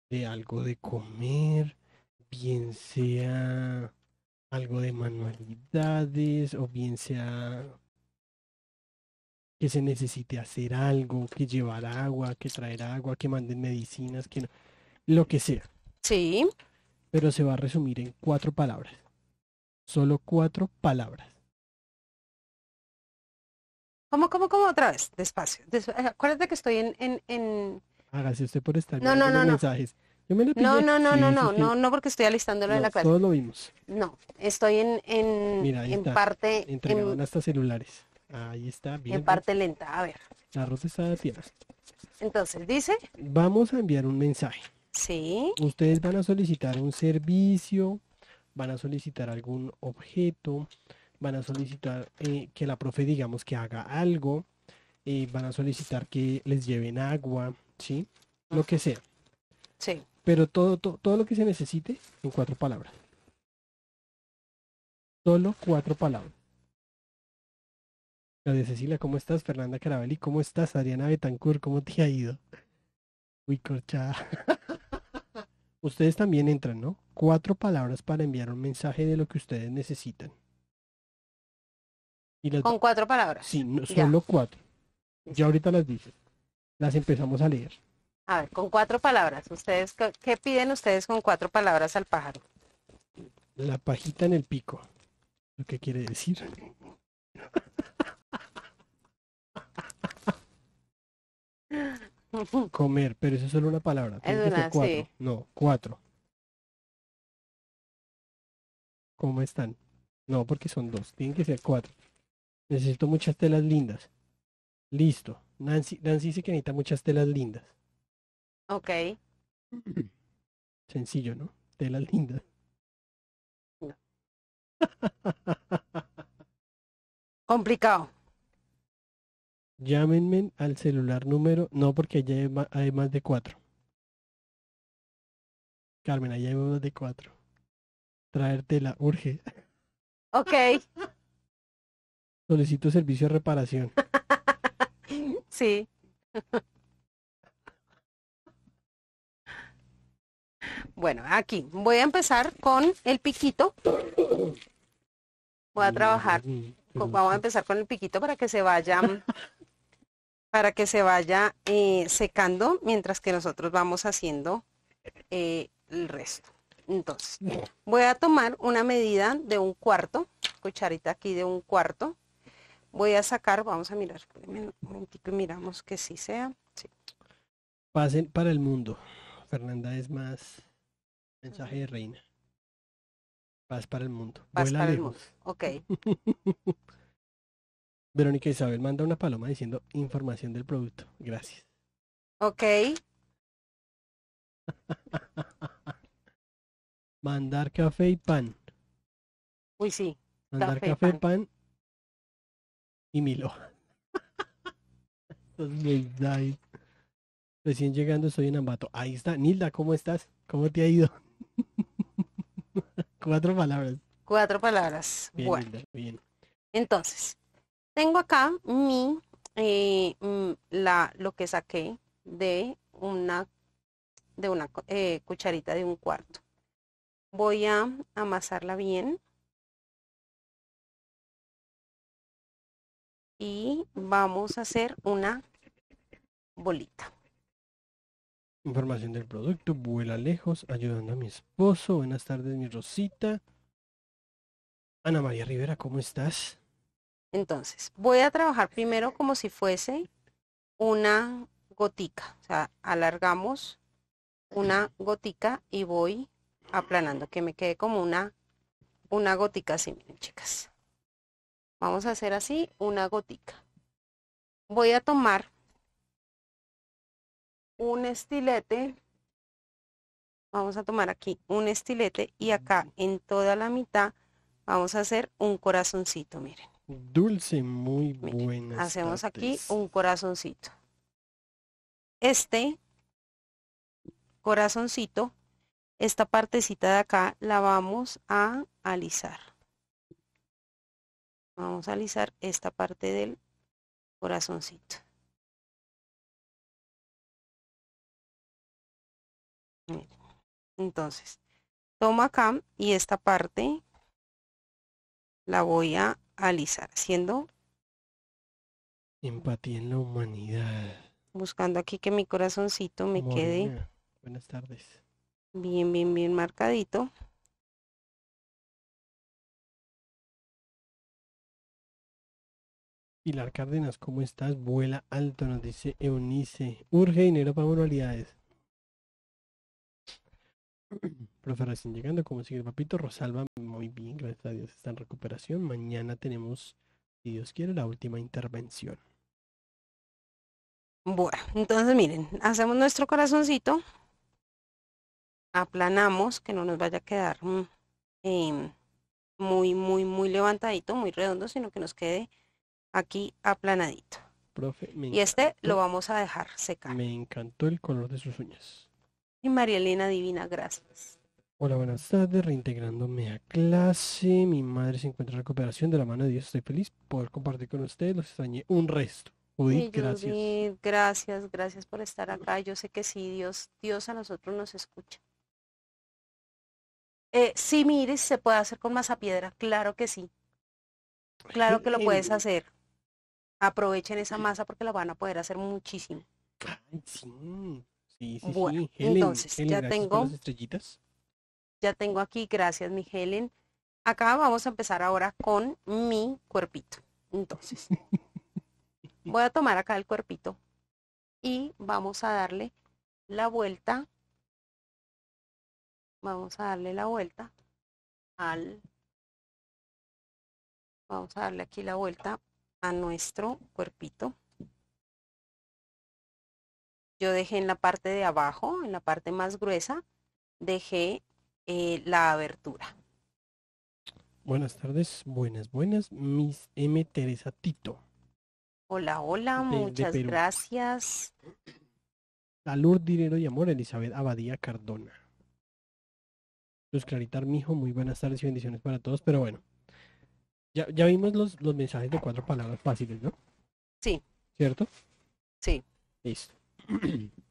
de algo de comer, bien sea algo de manualidades o bien sea que se necesite hacer algo, que llevar agua, que traer agua, que manden medicinas, que lo que sea. Sí. Pero se va a resumir en cuatro palabras. Solo cuatro palabras. ¿Cómo, cómo, cómo? Otra vez, despacio. Eh, acuérdate que estoy en, en, Hágase usted por estar no, no, mensajes. No. No, no, no, no, no, no, no porque estoy alistándolo en la clase. Todos lo vimos. No, estoy en, en, Mira, en está, parte. hasta celulares. Ahí está. Bien en parte lenta, a ver. La rosa está de tierra. Entonces, dice. Vamos a enviar un mensaje. Sí. Ustedes van a solicitar un servicio, van a solicitar algún objeto, van a solicitar eh, que la profe digamos que haga algo, eh, van a solicitar que les lleven agua, ¿sí? Lo que sea. Sí pero todo, todo, lo que se necesite en cuatro palabras. Solo cuatro palabras. de Cecilia, ¿cómo estás? Fernanda Carabelli, ¿cómo estás? Adriana Betancourt, ¿cómo te ha ido? Uy, corchada. ustedes también entran, ¿no? Cuatro palabras para enviar un mensaje de lo que ustedes necesitan. Con cuatro palabras. Sí, solo cuatro. Ya ahorita las dices. Las empezamos a leer. A ver, con cuatro palabras, ustedes ¿qué piden ustedes con cuatro palabras al pájaro? La pajita en el pico. Lo que quiere decir. Comer, pero eso es solo una palabra. que ser cuatro. No, cuatro. ¿Cómo están? No, porque son dos. Tienen que ser cuatro. Necesito muchas telas lindas. Listo. Nancy, Nancy dice que necesita muchas telas lindas. Ok. Sencillo, ¿no? Tela linda. Complicado. Llámenme al celular número. No, porque ya hay, más de cuatro. Carmen, allá hay más de cuatro. Traer tela, urge. Ok. Solicito servicio de reparación. sí. Bueno, aquí voy a empezar con el piquito. Voy a trabajar. Vamos a empezar con el piquito para que se vaya, para que se vaya eh, secando mientras que nosotros vamos haciendo eh, el resto. Entonces, voy a tomar una medida de un cuarto, cucharita aquí de un cuarto. Voy a sacar, vamos a mirar, un momentito y miramos que sí sea. Sí. Pasen para el mundo. Fernanda es más Mensaje de reina. Paz para el mundo. Verónica Isabel manda una paloma diciendo información del producto. Gracias. Ok. Mandar café y pan. Uy, sí. Mandar café, pan. y Milo. Recién llegando, estoy en Ambato. Ahí está. Nilda, ¿cómo estás? ¿Cómo te ha ido? Cuatro palabras. Cuatro palabras. Bien, bueno. bien. Entonces, tengo acá mi eh, mm, la lo que saqué de una de una eh, cucharita de un cuarto. Voy a amasarla bien. Y vamos a hacer una bolita. Información del producto, vuela lejos, ayudando a mi esposo. Buenas tardes, mi Rosita. Ana María Rivera, ¿cómo estás? Entonces, voy a trabajar primero como si fuese una gotica. O sea, alargamos una gotica y voy aplanando, que me quede como una, una gotica así, miren chicas. Vamos a hacer así, una gotica. Voy a tomar un estilete, vamos a tomar aquí un estilete y acá en toda la mitad vamos a hacer un corazoncito, miren. Dulce, muy bueno Hacemos aquí un corazoncito. Este corazoncito, esta partecita de acá la vamos a alisar. Vamos a alisar esta parte del corazoncito. entonces, tomo acá y esta parte la voy a alisar, haciendo... Empatía en la humanidad. Buscando aquí que mi corazoncito me quede... Buenas tardes. Bien, bien, bien marcadito. Pilar Cárdenas, ¿cómo estás? Vuela alto, nos dice Eunice. Urge dinero para moralidades Profe recién llegando, como sigue papito, Rosalba, muy bien, gracias a Dios está en recuperación. Mañana tenemos, si Dios quiere, la última intervención. Bueno, entonces miren, hacemos nuestro corazoncito, aplanamos, que no nos vaya a quedar mm, em, muy, muy, muy levantadito, muy redondo, sino que nos quede aquí aplanadito. Profe, y este lo vamos a dejar secar. Me encantó el color de sus uñas. Y María Elena Divina, gracias. Hola, buenas tardes, reintegrándome a clase. Mi madre se encuentra en recuperación de la mano de Dios. Estoy feliz poder compartir con ustedes. Los extrañé un resto. gracias. gracias, gracias por estar acá. Yo sé que sí, Dios, Dios a nosotros nos escucha. Eh, sí, mires se puede hacer con masa piedra. claro que sí. Claro que lo puedes hacer. Aprovechen esa masa porque la van a poder hacer muchísimo. sí. Sí, sí, bueno, sí. entonces ya tengo estrellitas. Ya tengo aquí, gracias mi Helen. Acá vamos a empezar ahora con mi cuerpito. Entonces, voy a tomar acá el cuerpito y vamos a darle la vuelta. Vamos a darle la vuelta al... Vamos a darle aquí la vuelta a nuestro cuerpito yo dejé en la parte de abajo, en la parte más gruesa, dejé eh, la abertura. Buenas tardes, buenas, buenas, Miss M. Teresa Tito. Hola, hola, muchas gracias. Salud, dinero y amor, Elizabeth Abadía Cardona. Luz Claritar, mijo, muy buenas tardes y bendiciones para todos, pero bueno. Ya, ya vimos los, los mensajes de cuatro palabras fáciles, ¿no? Sí. ¿Cierto? Sí. Listo.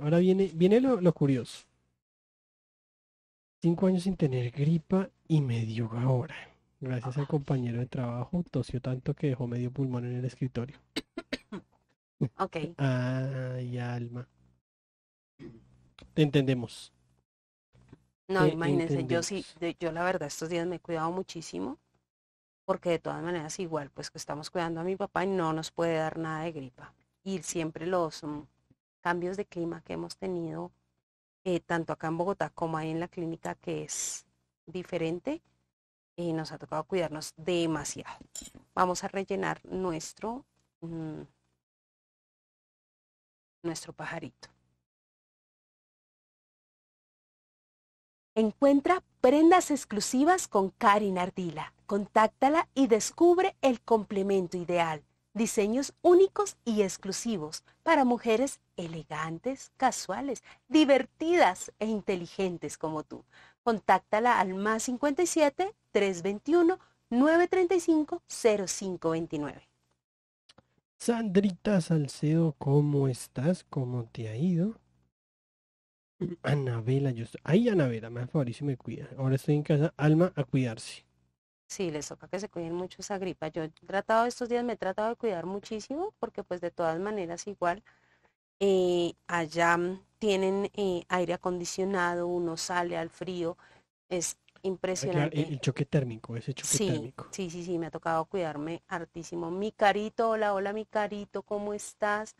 Ahora viene, viene lo, curioso. Cinco años sin tener gripa y medio ahora. Gracias al compañero de trabajo, tosió tanto que dejó medio pulmón en el escritorio. Ok. Ay, alma. Te entendemos. No, imagínense, yo sí, yo la verdad estos días me he cuidado muchísimo, porque de todas maneras igual, pues que estamos cuidando a mi papá y no nos puede dar nada de gripa siempre los mm, cambios de clima que hemos tenido, eh, tanto acá en Bogotá como ahí en la clínica, que es diferente, Y eh, nos ha tocado cuidarnos demasiado. Vamos a rellenar nuestro, mm, nuestro pajarito. Encuentra prendas exclusivas con Karin Ardila. Contáctala y descubre el complemento ideal diseños únicos y exclusivos para mujeres elegantes, casuales, divertidas e inteligentes como tú. Contáctala al más 57 321 935 0529. Sandrita Salcedo, ¿cómo estás? ¿Cómo te ha ido? Anabela, yo estoy... Ay, Anabela, me favorito y me cuida. Ahora estoy en casa, alma, a cuidarse. Sí, les toca que se cuiden mucho esa gripa. Yo he tratado estos días, me he tratado de cuidar muchísimo porque pues de todas maneras igual eh, allá mm, tienen eh, aire acondicionado, uno sale al frío, es ah, impresionante. El, choque térmico, ese choque térmico. Sí, sí, sí, me ha tocado cuidarme hartísimo. Mi carito, hola, hola, mi carito, ¿cómo estás?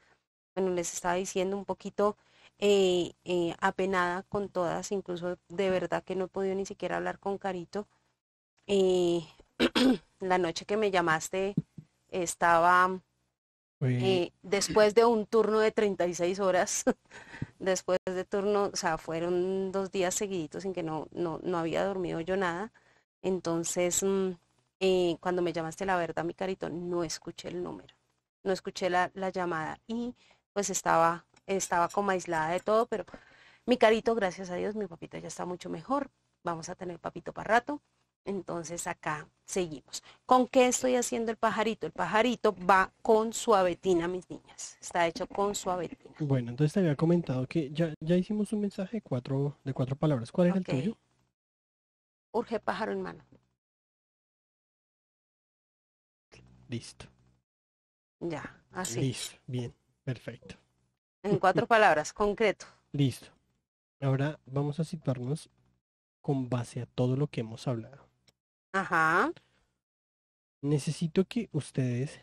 Bueno, les estaba diciendo un poquito eh, eh apenada con todas, incluso de verdad que no he podido ni siquiera hablar con carito y la noche que me llamaste estaba eh, después de un turno de 36 horas, después de turno, o sea, fueron dos días seguiditos en que no, no, no había dormido yo nada. Entonces, mm, eh, cuando me llamaste, la verdad, mi carito, no escuché el número, no escuché la, la llamada y pues estaba, estaba como aislada de todo, pero mi carito, gracias a Dios, mi papito ya está mucho mejor. Vamos a tener papito para rato. Entonces acá seguimos. ¿Con qué estoy haciendo el pajarito? El pajarito va con suavetina, mis niñas. Está hecho con suavetina. Bueno, entonces te había comentado que ya, ya hicimos un mensaje de cuatro, de cuatro palabras. ¿Cuál es el tuyo? Urge pájaro en mano. Listo. Ya, así. Listo, bien, perfecto. En cuatro palabras, concreto. Listo. Ahora vamos a situarnos con base a todo lo que hemos hablado. Ajá. Necesito que ustedes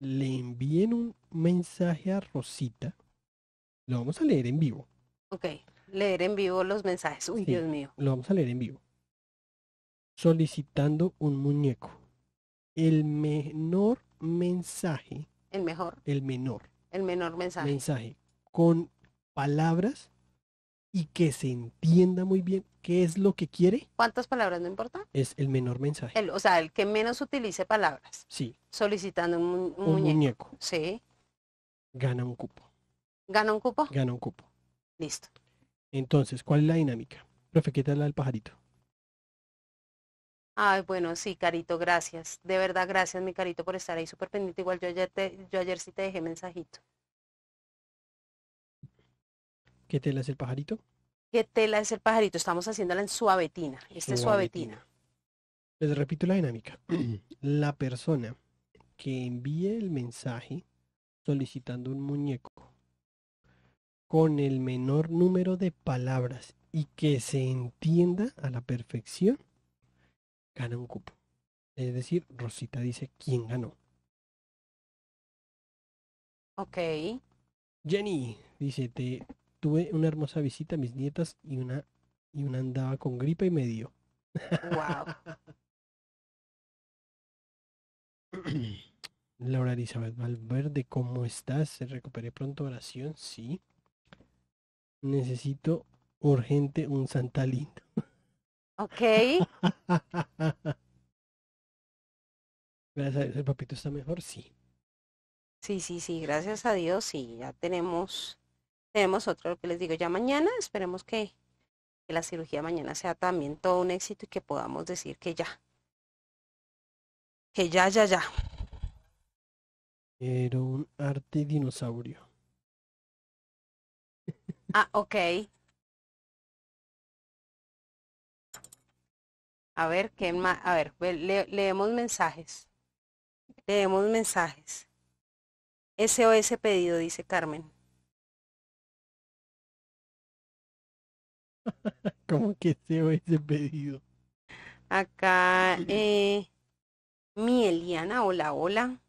le envíen un mensaje a Rosita. Lo vamos a leer en vivo. Ok, leer en vivo los mensajes. Uy, Dios mío. Lo vamos a leer en vivo. Solicitando un muñeco. El menor mensaje. El mejor. El menor. El menor mensaje. Mensaje. Con palabras y que se entienda muy bien qué es lo que quiere. ¿Cuántas palabras no importa? Es el menor mensaje. o sea, el que menos utilice palabras. Sí. Solicitando un, muñeco. Sí. Gana un cupo. ¿Gana un cupo? Gana un cupo. Listo. Entonces, ¿cuál es la dinámica? Profe, ¿qué tal la del pajarito? Ay, bueno, sí, Carito, gracias. De verdad, gracias, mi Carito, por estar ahí súper pendiente. Igual yo ayer, te, yo ayer sí te dejé mensajito. ¿Qué tela es el pajarito? ¿Qué tela es el pajarito? Estamos haciéndola en suavetina. Este es suavetina. Les repito la dinámica. la persona que envíe el mensaje solicitando un muñeco con el menor número de palabras y que se entienda a la perfección, gana un cupo. Es decir, Rosita dice quién ganó. Ok. Jenny dice, te tuve una hermosa visita a mis nietas y una, y una andaba con gripe y medio. dio. Wow. Laura Elizabeth Valverde, ¿cómo estás? ¿Se recuperé pronto oración? Sí. Necesito urgente un Santa lindo. Ok. gracias el papito está mejor, sí. Sí, sí, sí, gracias a Dios, sí, ya tenemos tenemos otro, lo que les digo, ya mañana, esperemos que, la cirugía mañana sea también todo un éxito y que podamos decir que ya, que ya, ya, ya. Era un arte dinosaurio. Ah, ok. A ver, ¿qué A ver, le leemos mensajes. Leemos mensajes. SOS pedido, dice Carmen. ¿Cómo que se ve ese pedido? Acá, eh, mi Eliana, hola, hola.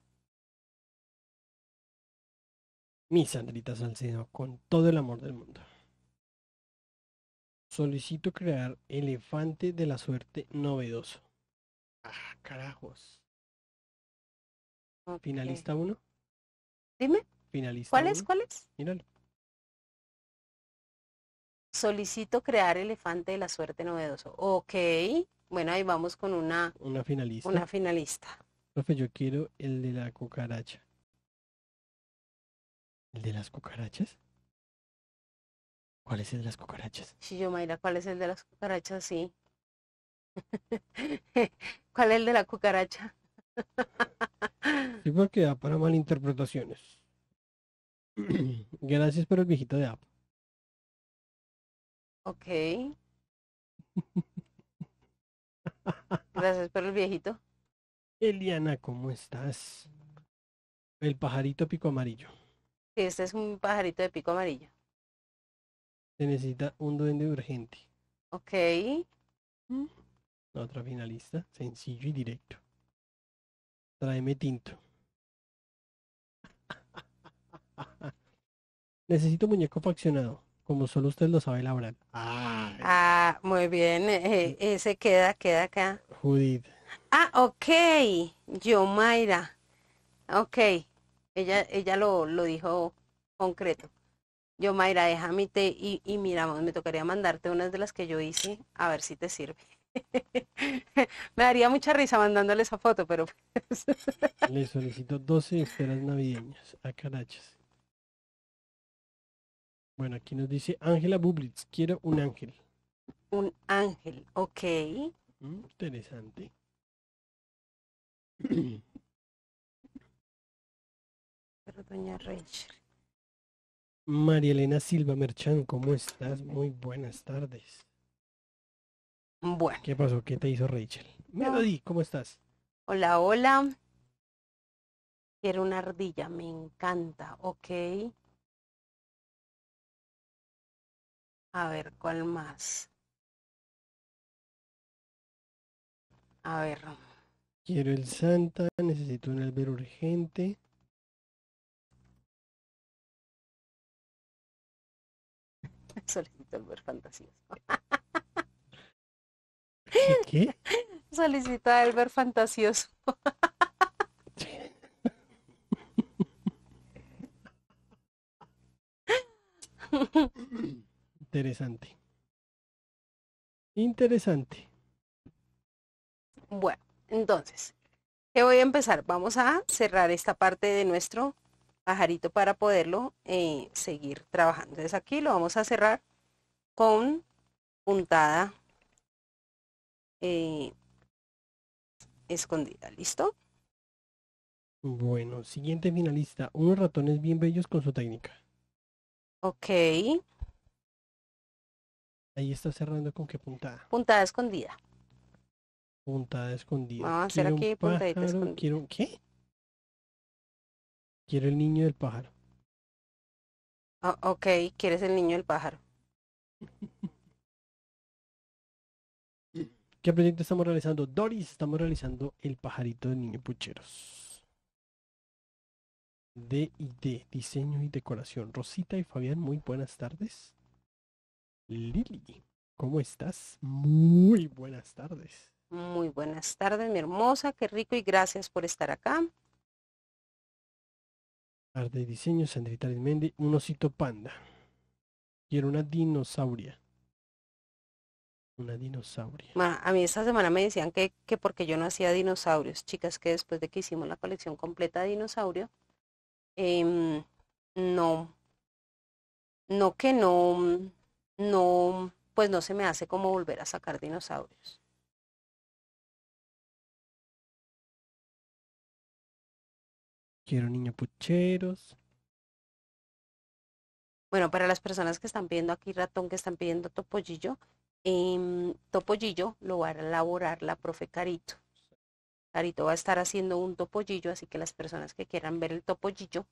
Mi Sandrita Salcedo, con todo el amor del mundo. Solicito crear elefante de la suerte novedoso. Ah, carajos. Finalista 1. Dime. Finalista. ¿Cuál es? ¿Cuál es? Míralo solicito crear elefante de la suerte novedoso. Ok, bueno, ahí vamos con una... Una finalista. Una finalista. Profe, yo quiero el de la cucaracha. ¿El de las cucarachas? ¿Cuál es el de las cucarachas? Sí, yo, Mayra, ¿cuál es el de las cucarachas? Sí. ¿Cuál es el de la cucaracha? sí, porque da para malinterpretaciones. Gracias por el viejito de App. Ok. Gracias por el viejito. Eliana, ¿cómo estás? El pajarito pico amarillo. Sí, este es un pajarito de pico amarillo. Se necesita un duende urgente. Ok. Mm. Otra finalista, sencillo y directo. Tráeme tinto. Necesito muñeco faccionado como solo usted lo sabe labrar. Ah, muy bien. ese eh, eh, queda, queda acá. Judith. Ah, ok. Yo, Mayra. Ok. Ella, ella lo, dijo concreto. Yo, Mayra, déjame te, y, miramos me tocaría mandarte una de las que yo hice, a ver si te sirve. me daría mucha risa mandándole esa foto, pero... Pues. Le solicito 12 esperas navideñas a carachas. Bueno, aquí nos dice Ángela Bublitz, quiero un ángel. Un ángel, ok. Mm, interesante. Pero doña Rachel. María Elena Silva Merchan, ¿cómo estás? Muy buenas tardes. Bueno. ¿Qué pasó? ¿Qué te hizo Rachel? Melody, ¿cómo estás? Hola, hola. Quiero una ardilla, me encanta, ok. A ver, ¿cuál más? A ver. Quiero el Santa, necesito un alber urgente. Solicito ver fantasioso. ¿Qué? Solicita ver fantasioso. Interesante. Interesante. Bueno, entonces, ¿qué voy a empezar? Vamos a cerrar esta parte de nuestro pajarito para poderlo eh, seguir trabajando. Entonces aquí lo vamos a cerrar con puntada eh, escondida. ¿Listo? Bueno, siguiente finalista. Unos ratones bien bellos con su técnica. Ok. Ahí está cerrando con qué puntada. Puntada escondida. Puntada escondida. Vamos a hacer quiero aquí puntadita escondida. Quiero, ¿Qué? Quiero el niño del pájaro. Ah, ok, quieres el niño del pájaro. ¿Qué proyecto estamos realizando? Doris, estamos realizando el pajarito de niño pucheros. D y D, diseño y decoración. Rosita y Fabián, muy buenas tardes. Lili, ¿cómo estás? Muy buenas tardes. Muy buenas tardes, mi hermosa, qué rico y gracias por estar acá. Arte y diseño, Sandrita Arismendi, un osito panda. Quiero una dinosauria. Una dinosauria. a mí esta semana me decían que, porque yo no hacía dinosaurios, chicas, que después de que hicimos la colección completa de dinosaurio, em, no, no que no, no, pues no se me hace como volver a sacar dinosaurios. Quiero niño pucheros. Bueno, para las personas que están viendo aquí ratón, que están pidiendo topollillo, em, topollillo lo va a elaborar la profe Carito. Carito va a estar haciendo un topollillo, así que las personas que quieran ver el topollillo,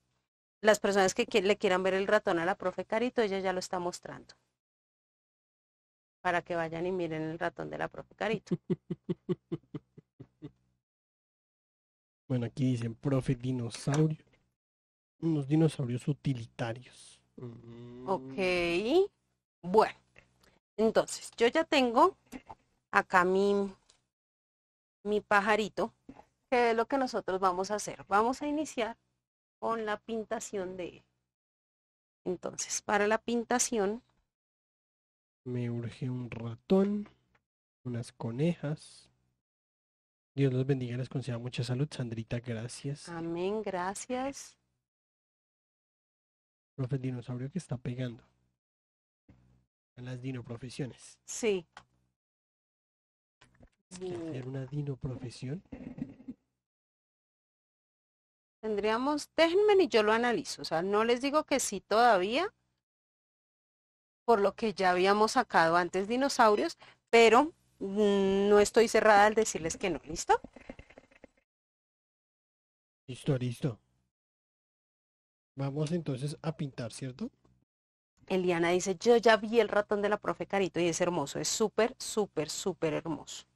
las personas que le quieran ver el ratón a la profe Carito, ella ya lo está mostrando para que vayan y miren el ratón de la profe Carito. Bueno, aquí dicen, profe, dinosaurio. Unos dinosaurios utilitarios. Mm. Ok. Bueno, entonces yo ya tengo acá mi, mi pajarito, que es lo que nosotros vamos a hacer. Vamos a iniciar con la pintación de él. Entonces, para la pintación, me urge un ratón, unas conejas. Dios los bendiga, les conceda mucha salud. Sandrita, gracias. Amén, gracias. Profe, dinosaurio que está pegando. A las dinoprofesiones. Sí. Hacer una dinoprofesión. Tendríamos, déjenme y yo lo analizo. O sea, no les digo que sí todavía, por lo que ya habíamos sacado antes dinosaurios, pero mm, no estoy cerrada al decirles que no, ¿listo? Listo, listo. Vamos entonces a pintar, ¿cierto? Eliana dice, yo ya vi el ratón de la profe Carito y es hermoso, es súper, súper, súper hermoso.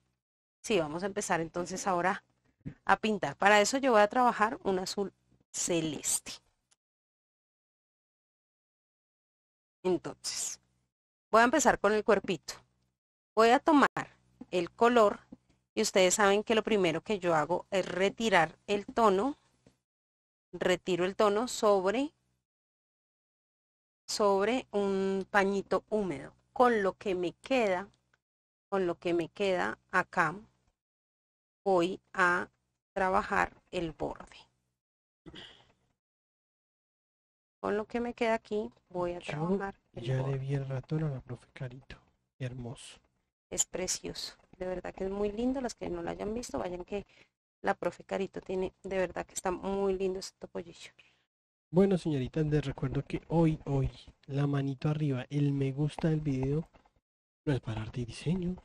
Sí, vamos a empezar entonces ahora a pintar. Para eso yo voy a trabajar un azul celeste. Entonces, Voy a empezar con el cuerpito. Voy a tomar el color y ustedes saben que lo primero que yo hago es retirar el tono. Retiro el tono sobre, sobre un pañito húmedo. Con lo que me queda, con lo que me queda acá, voy a trabajar el borde. Con lo que me queda aquí voy a trabajar. ya le vi el ratón a la profe Carito. Hermoso. Es precioso. De verdad que es muy lindo. Las que no lo hayan visto, vayan que la profe Carito tiene, de verdad que está muy lindo este topollillo. Bueno, señorita, les recuerdo que hoy, hoy, la manito arriba, el me gusta del video, no es para arte y diseño,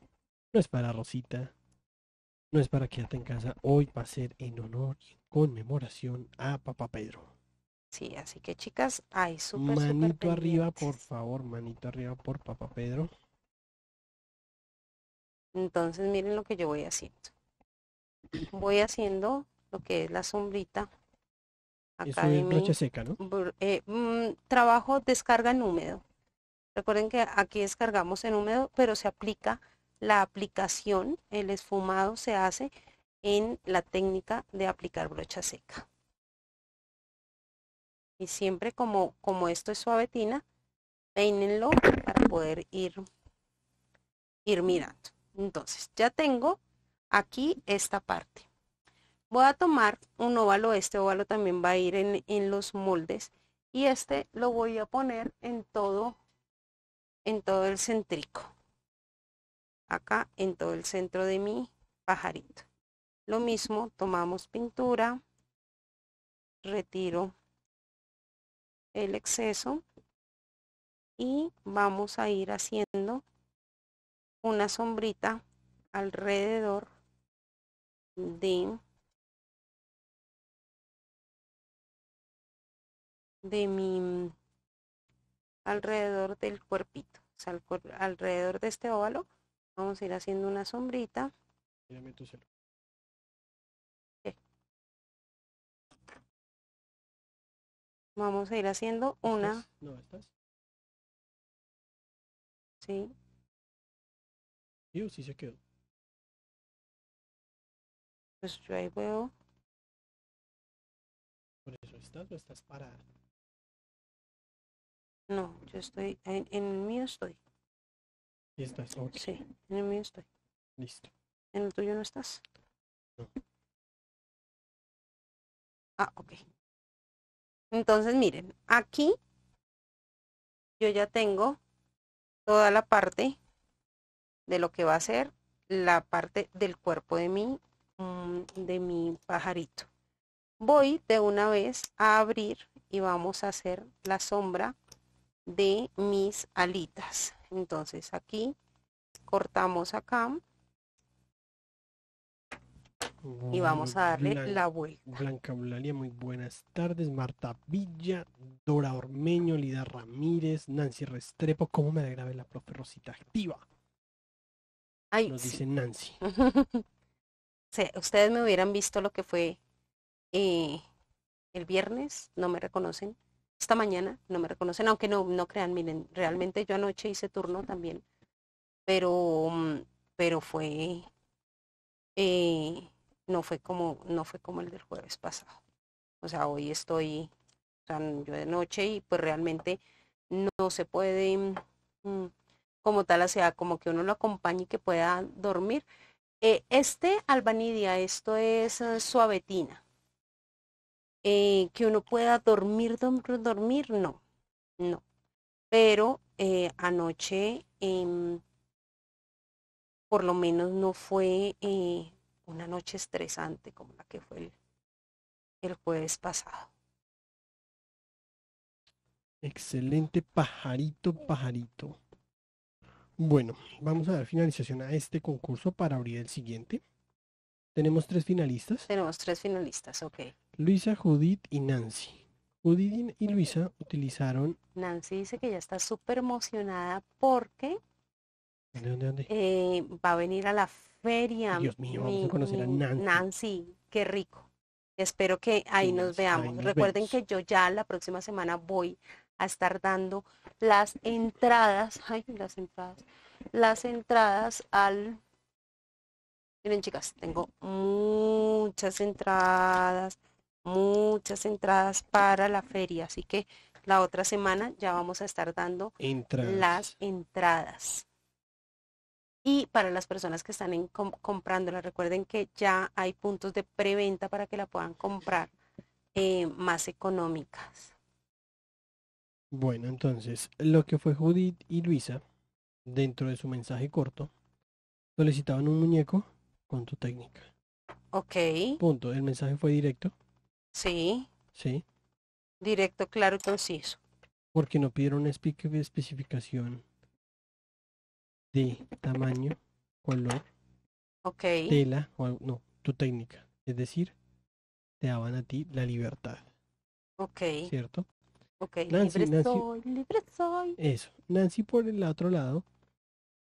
no es para Rosita, no es para quédate en casa. Hoy va a ser en honor y conmemoración a Papá Pedro. Sí, así que chicas, ay, súper, Manito arriba, por favor, manito arriba por papá Pedro. Entonces, miren lo que yo voy haciendo. Voy haciendo lo que es la sombrita. Acá brocha seca, ¿no? Eh, mm, trabajo descarga en húmedo. Recuerden que aquí descargamos en húmedo, pero se aplica la aplicación, el esfumado se hace en la técnica de aplicar brocha seca y siempre como, como esto es suavetina, peinenlo para poder ir, ir mirando. Entonces, ya tengo aquí esta parte. Voy a tomar un óvalo, este óvalo también va a ir en, en los moldes y este lo voy a poner en todo, en todo el centrico. Acá en todo el centro de mi pajarito. Lo mismo, tomamos pintura, retiro el exceso y vamos a ir haciendo una sombrita alrededor de de mi alrededor del cuerpito o alrededor de este óvalo vamos a ir haciendo una sombrita Vamos a ir haciendo una. No, ¿estás? Sí. Yo sí se quedó. Pues yo ahí veo. ¿Por eso estás o estás parada? No, yo estoy, en, en el mío estoy. ¿Y estás? Sí, en el mío estoy. Listo. ¿En el tuyo no estás? No. Ah, ok. Entonces, miren, aquí yo ya tengo toda la parte de lo que va a ser la parte del cuerpo de mi, mm, de mi pajarito. Voy de una vez a abrir y vamos a hacer la sombra de mis alitas. Entonces aquí cortamos acá y vamos a darle la vuelta. Blanca Eulalia, muy buenas tardes. Marta Villa, Dora Ormeño, Lida Ramírez, Nancy Restrepo. ¿Cómo me agrave la profe Rosita activa? Ahí Nos dice Nancy. ustedes me hubieran visto lo que fue eh, el viernes, no me reconocen. Esta mañana no me reconocen, aunque no, no crean, miren, realmente yo anoche hice turno también, pero, mm, pero fue eh, no fue como, no fue como el del jueves pasado. O sea, hoy estoy, yo de noche y pues realmente no se puede mm, mm, como tal, o sea, como que uno lo acompañe y que pueda dormir. Eh, este albanidia, esto es eh, suavetina. Eh, que uno pueda dormir, dormir, dormir, no, no. Pero anoche, em, por lo menos no fue una noche estresante como la que fue el, el jueves pasado. Excelente pajarito, pajarito. Bueno, vamos a dar finalización a este concurso para abrir el siguiente. Tenemos tres finalistas. Tenemos tres finalistas, ok. Luisa, Judith y Nancy. Judith y Luisa utilizaron... Nancy dice que ya está súper emocionada porque... Eh, va a venir a la Dios mío, vamos a conocer a Nancy. Nancy, qué rico. Espero que ahí nos veamos. Recuerden que yo ya la próxima semana voy a estar dando las entradas, ay, las entradas, las entradas al... Miren chicas, tengo muchas entradas, muchas entradas para la feria, así que la otra semana ya vamos a estar dando las entradas. Y para las personas que están en, comprándola, recuerden que ya hay puntos de preventa para que la puedan comprar eh, más económicas. Bueno, entonces, lo que fue Judith y Luisa, dentro de su mensaje corto, solicitaban un muñeco con tu técnica. Ok. Punto. El mensaje fue directo. Sí. Sí. Directo, claro y conciso. Porque no pidieron una especificación de tamaño, color, okay. tela, o no, tu técnica. Es decir, te daban a ti la libertad. Ok. ¿Cierto? Ok, libre soy, libre soy. Eso. Nancy, por el otro lado,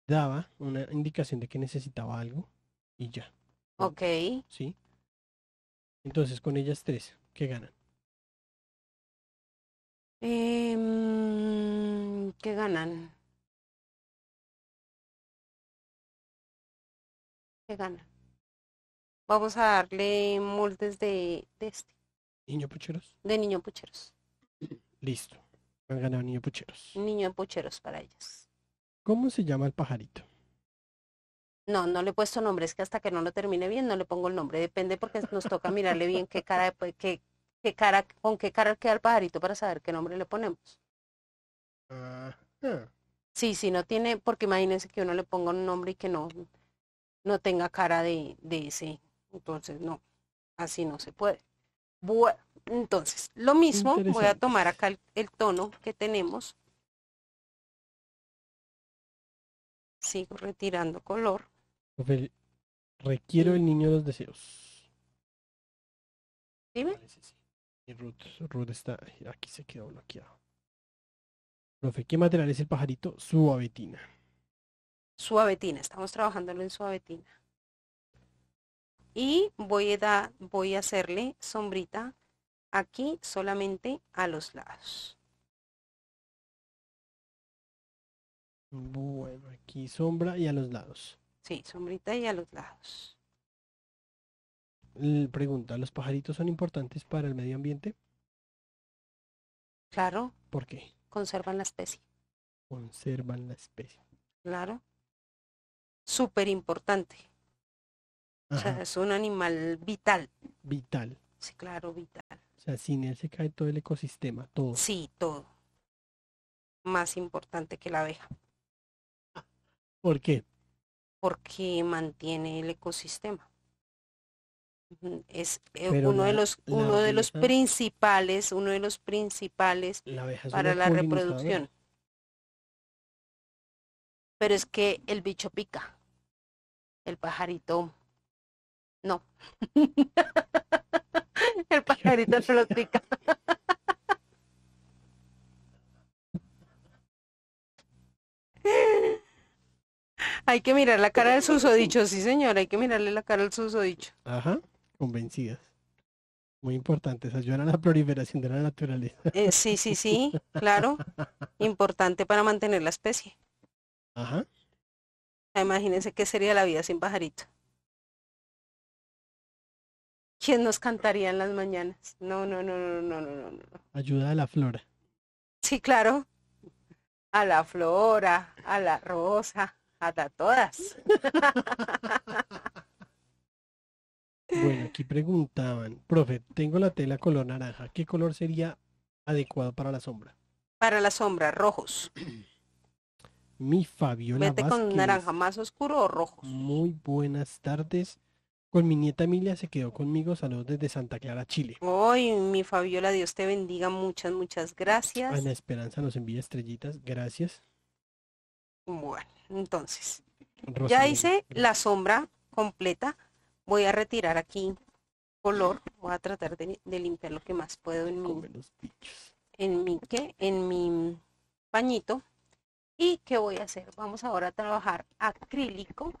daba una indicación de que necesitaba algo y ya. Ok. Sí. Entonces, con ellas tres, ¿qué ganan? Eh, ¿Qué ganan? gana. Vamos a darle moldes de, de este. Niño pucheros. De niño pucheros. Listo. Han ganado niño pucheros. Niño pucheros para ellas. ¿Cómo se llama el pajarito? No, no le he puesto nombre, es que hasta que no lo termine bien no le pongo el nombre. Depende porque nos toca mirarle bien qué cara, pues, qué, qué cara, con qué cara queda el pajarito para saber qué nombre le ponemos. Ah. Sí, sí, no tiene, porque imagínense que uno le ponga un nombre y que no, no tenga cara de, de ese. Entonces, no, así no se puede. Bueno, entonces, lo mismo, voy a tomar acá el, tono que tenemos. Sigo retirando color. Requiero el niño de los deseos. sí. Y Ruth, Ruth está aquí, se quedó bloqueado. Profe, ¿qué material es el pajarito? Su abetina suavetina, estamos trabajándolo en suavetina. Y voy a, voy a hacerle sombrita aquí solamente a los lados. Bueno, aquí sombra y a los lados. Sí, sombrita y a los lados. Pregunta, ¿los pajaritos son importantes para el medio ambiente? Claro. ¿Por qué? Conservan la especie. Conservan la especie. Claro súper importante. O sea, es un animal vital. Vital. Sí, claro, vital. O sea, sin él se cae todo el ecosistema, todo. Sí, todo. Más importante que la abeja. ¿Por qué? Porque mantiene el ecosistema. Es eh, uno de los uno de los principales, uno de los principales para la reproducción. Pero es que el bicho pica el pajarito. No. el pajarito se lo pica. hay que mirar la cara del susodicho, sí señor, hay que mirarle la cara al susodicho. Ajá, convencidas. Muy importante, ayudan a la proliferación de la naturaleza. Eh, sí, sí, sí, claro. Importante para mantener la especie. Ajá. Ah, imagínense qué sería la vida sin pajarito. ¿Quién nos cantaría en las mañanas? No, no, no, no, no, no, no. Ayuda a la flora. Sí, claro. A la flora, a la rosa, a todas. bueno, aquí preguntaban, profe, tengo la tela color naranja. ¿Qué color sería adecuado para la sombra? Para la sombra, rojos. mi Fabiola Vete con naranja más oscuro o rojo. Muy buenas tardes. Con mi nieta Emilia se quedó conmigo. Saludos desde Santa Clara, Chile. Hoy, mi Fabiola, Dios te bendiga. Muchas, muchas gracias. Ana Esperanza nos envía estrellitas. Gracias. Bueno, entonces. Ya hice la sombra completa. Voy a retirar aquí color. Voy a tratar de, de limpiar lo que más puedo en mi. En mi que en mi pañito ¿Y qué voy a hacer? Vamos ahora a trabajar acrílico,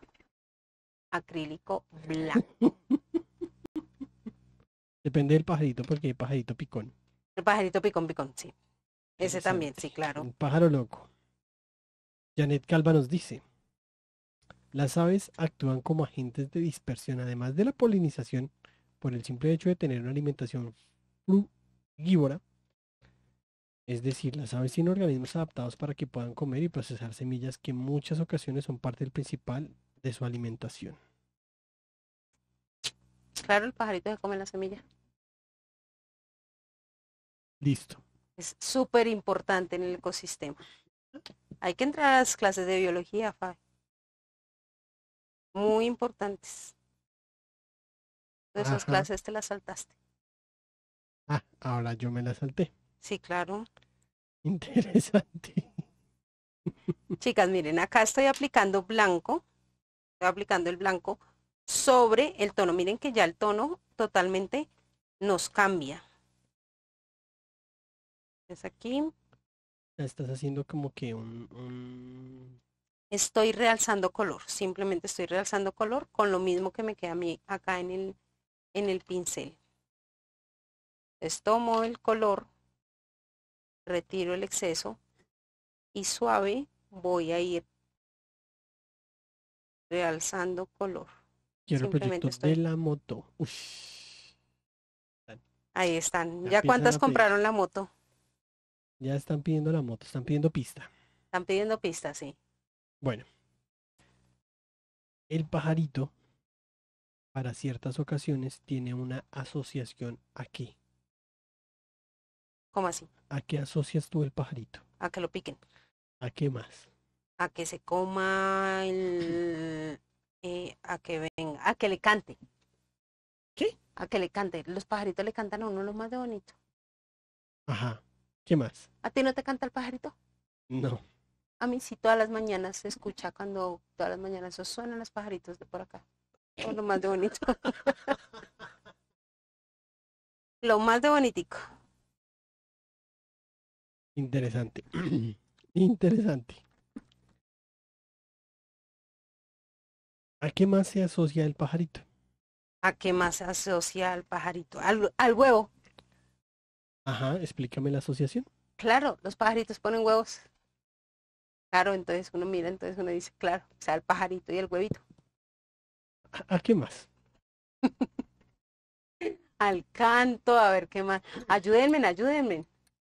acrílico blanco. Depende del pajarito, porque hay pajarito picón. El pajarito picón, picón, sí. Ese también, sí, claro. Un pájaro loco. Janet Calva nos dice, las aves actúan como agentes de dispersión, además de la polinización, por el simple hecho de tener una alimentación frugívora, es decir, las aves tienen organismos adaptados para que puedan comer y procesar semillas que en muchas ocasiones son parte del principal de su alimentación. Claro, el pajarito se come la semilla. Listo. Es súper importante en el ecosistema. Hay que entrar a las clases de biología, Fabi. Muy importantes. De esas clases te las saltaste. Ah, ahora yo me las salté. Sí, claro. Interesante. Chicas, miren, acá estoy aplicando blanco, estoy aplicando el blanco sobre el tono. Miren que ya el tono totalmente nos cambia. Es aquí. Estás haciendo como que un, Estoy realzando color, simplemente estoy realzando color con lo mismo que me queda a mí acá en el, en el pincel. Entonces tomo el color retiro el exceso y suave voy a ir realzando color. Quiero de la moto. Ahí están. ¿Ya cuántas compraron la moto? Ya están pidiendo la moto, están pidiendo pista. Están pidiendo pista, sí. Bueno. El pajarito, para ciertas ocasiones, tiene una asociación aquí. ¿Cómo así? ¿A qué asocias tú el pajarito? A que lo piquen. ¿A qué más? A que se coma el... Eh, a que venga, a que le cante. ¿Qué? A que le cante. Los pajaritos le cantan a uno lo más de bonito. Ajá. ¿Qué más? ¿A ti no te canta el pajarito? No. A mí sí, todas las mañanas se escucha cuando todas las mañanas eso suenan los pajaritos de por acá. lo más de bonito. lo más de bonitico. Interesante. Interesante. ¿A qué más se asocia el pajarito? ¿A qué más se asocia el pajarito? Al, al huevo. Ajá, explícame la asociación. Claro, los pajaritos ponen huevos. Claro, entonces uno mira, entonces uno dice, claro, o sea, el pajarito y el huevito. a qué más? al canto, a ver qué más. Ayúdenme, ayúdenme.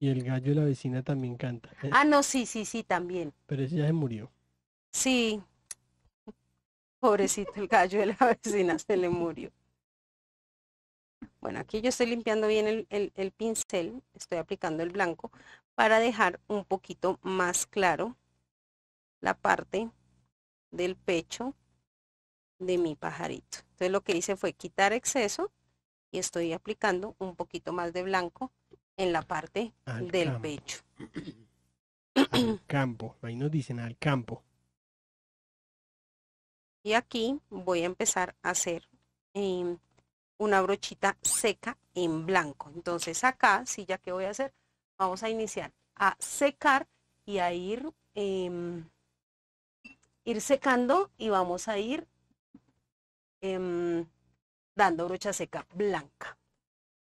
Y el gallo de la vecina también canta. ¿eh? Ah, no, sí, sí, sí, también. Pero ese ya se murió. Sí. Pobrecito, el gallo de la vecina se le murió. Bueno, aquí yo estoy limpiando bien el, el, el pincel, estoy aplicando el blanco para dejar un poquito más claro la parte del pecho de mi pajarito. Entonces lo que hice fue quitar exceso y estoy aplicando un poquito más de blanco en la parte del pecho. campo, ahí nos dicen al campo. Y aquí voy a empezar a hacer em, una brochita seca en blanco. Entonces acá, sí, ya que voy a hacer, vamos a iniciar a secar y a ir, em, ir secando y vamos a ir em, dando brocha seca blanca.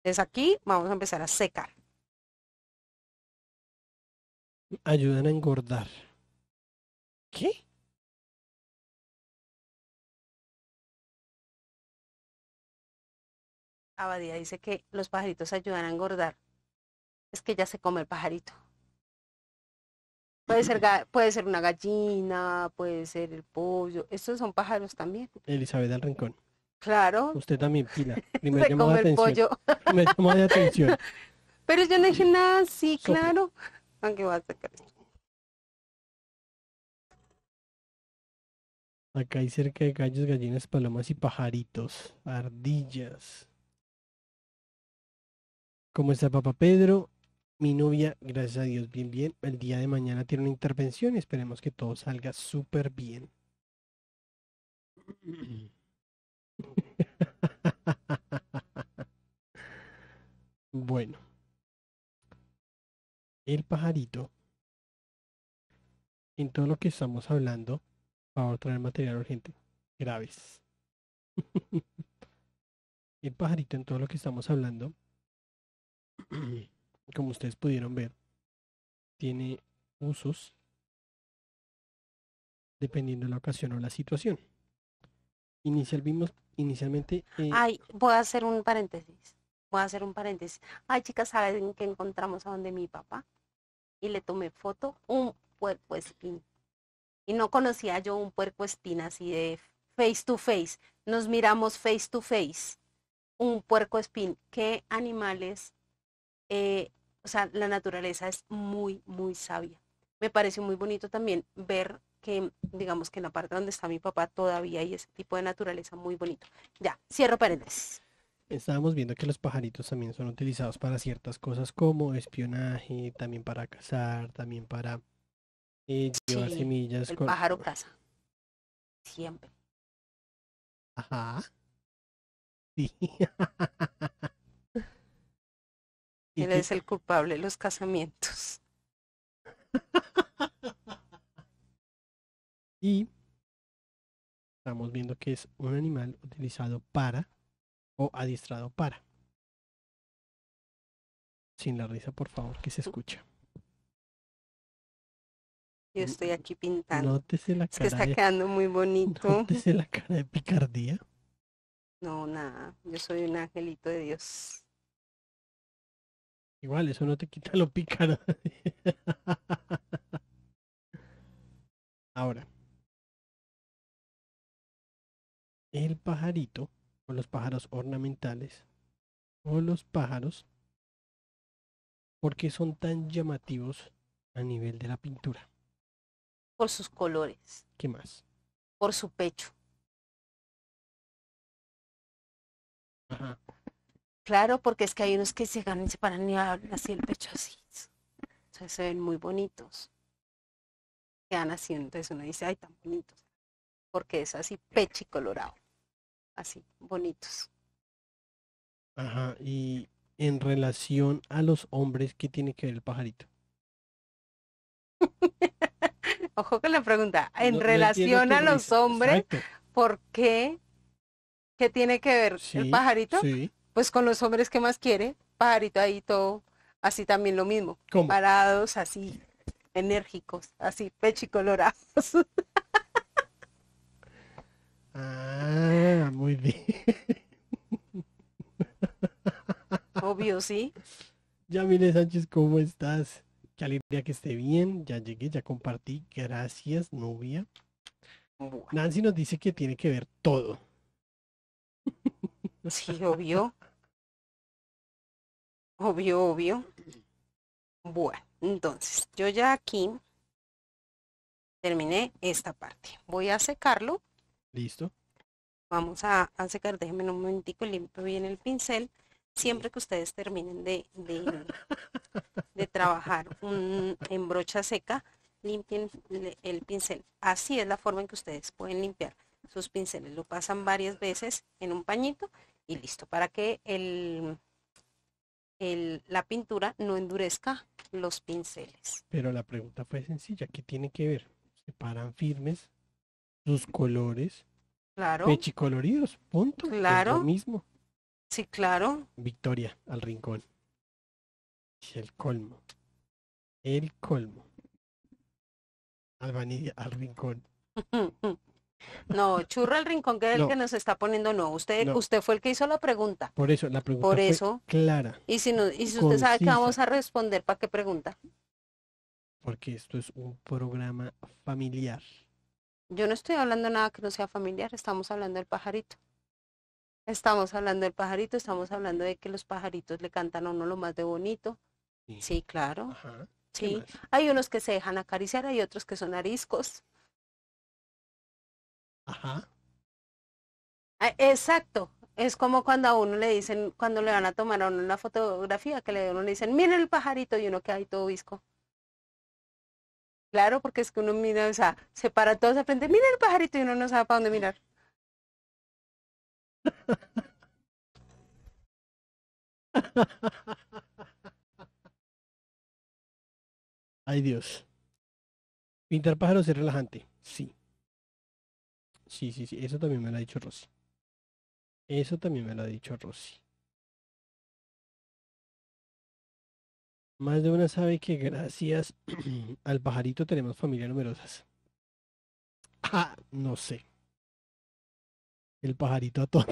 Desde aquí vamos a empezar a secar. Ayudan a engordar. ¿Qué? Abadía dice que los pajaritos ayudan a engordar. Es que ya se come el pajarito. Puede ser, puede ser una gallina, puede ser el pollo. Estos son pájaros también. Elizabeth del Rincón. Claro. Usted también, pila. pollo. Me de atención. Pero yo no dije, nada, sí, claro. Aunque va a sacar. Acá hay cerca de gallos, gallinas, palomas y pajaritos, ardillas. ¿Cómo está papá Pedro? Mi novia, gracias a Dios, bien, bien. El día de mañana tiene una intervención y esperemos que todo salga súper bien. bueno. El pajarito. En todo lo que estamos hablando, para a traer material urgente. Graves. el pajarito en todo lo que estamos hablando, como ustedes pudieron ver, tiene usos dependiendo de la ocasión o la situación. Inicial inicialmente. Eh, Ay, voy a hacer un paréntesis. Voy a hacer un paréntesis. Ay, chicas, ¿saben que encontramos a donde mi papá? Y le tomé foto un puerco espín. Y no conocía yo un puerco espín así de face to face. Nos miramos face to face. Un puerco espín. ¿Qué animales? Eh, o sea, la naturaleza es muy, muy sabia. Me pareció muy bonito también ver que digamos que en la parte donde está mi papá todavía hay ese tipo de naturaleza muy bonito. Ya, cierro paréntesis. Estábamos viendo que los pajaritos también son utilizados para ciertas cosas como espionaje, también para cazar, también para eh, llevar semillas. El pájaro caza. Siempre. Ajá. Sí. Él es el culpable de los casamientos. Y estamos viendo que es un animal utilizado para o adiestrado para. Sin la risa, por favor, que se escucha. Yo estoy aquí pintando. que está quedando muy bonito. Nótese la cara de picardía. No, nada. Yo soy un angelito de Dios. Igual, eso no te quita lo pícaro. Ahora. el pajarito o los pájaros ornamentales o los pájaros porque son tan llamativos a nivel de la pintura. Por sus colores. ¿Qué más? Por su pecho. Claro, porque es que hay unos que se ganan y se paran y hablan así el pecho así. O sea, se ven muy bonitos. Quedan así, entonces uno dice, ay, tan bonitos. Porque es así y pecho colorado así, bonitos. Ajá, y en relación a los hombres, ¿qué tiene que ver el pajarito? Ojo con la pregunta. En este relación a los hombres, ¿por qué? ¿Qué tiene que ver el pajarito? Pues con los hombres que más quiere, pajarito ahí todo, así también lo mismo. comparados Parados, así, enérgicos, así, pechicolorados. Ah, muy bien. Obvio, sí. Ya mire Sánchez, ¿cómo estás? Qué alegría que esté bien. Ya llegué, ya compartí. Gracias, novia. Nancy nos dice que tiene que ver todo. Sí, obvio. Obvio, obvio. Bueno, entonces, yo ya aquí terminé esta parte. Voy a secarlo Listo. Vamos a, secar, déjenme un momentico, limpio bien el pincel. Siempre que ustedes terminen de, de, trabajar en brocha seca, limpien el pincel. Así es la forma en que ustedes pueden limpiar sus pinceles. Lo pasan varias veces en un pañito y listo, para que la pintura no endurezca los pinceles. Pero la pregunta fue sencilla, ¿qué tiene que ver? ¿Se paran firmes sus colores. Claro. Pechicoloridos, punto. Claro. lo mismo. Sí, claro. Victoria al rincón. El colmo. El colmo. Albanilla al rincón. No, churra al rincón que es el que nos está poniendo no. Usted, usted fue el que hizo la pregunta. Por eso, la pregunta Por eso, clara. Y si, no, y si usted sabe que vamos a responder, ¿para qué pregunta? Porque esto es un programa familiar. Yo no estoy hablando nada que no sea familiar, estamos hablando del pajarito. Estamos hablando del pajarito, estamos hablando de que los pajaritos le cantan a uno lo más de bonito. Sí, claro. Sí, hay unos que se dejan acariciar, hay otros que son ariscos. Ajá. Ah, exacto. Es como cuando a uno le dicen, cuando le van a tomar a una fotografía, que le, uno le dicen, miren el pajarito y uno que hay todo visco claro, porque es que uno mira, o sea, se para todo, se frente, mira el pajarito y uno no sabe para dónde mirar. Ay Dios. Pintar pájaros es relajante, sí. Sí, sí, sí, eso también me lo ha dicho Rosy. Eso también me lo ha dicho Rosy. Más de una sabe que gracias al pajarito tenemos familia numerosas. Ah, no sé. El pajarito a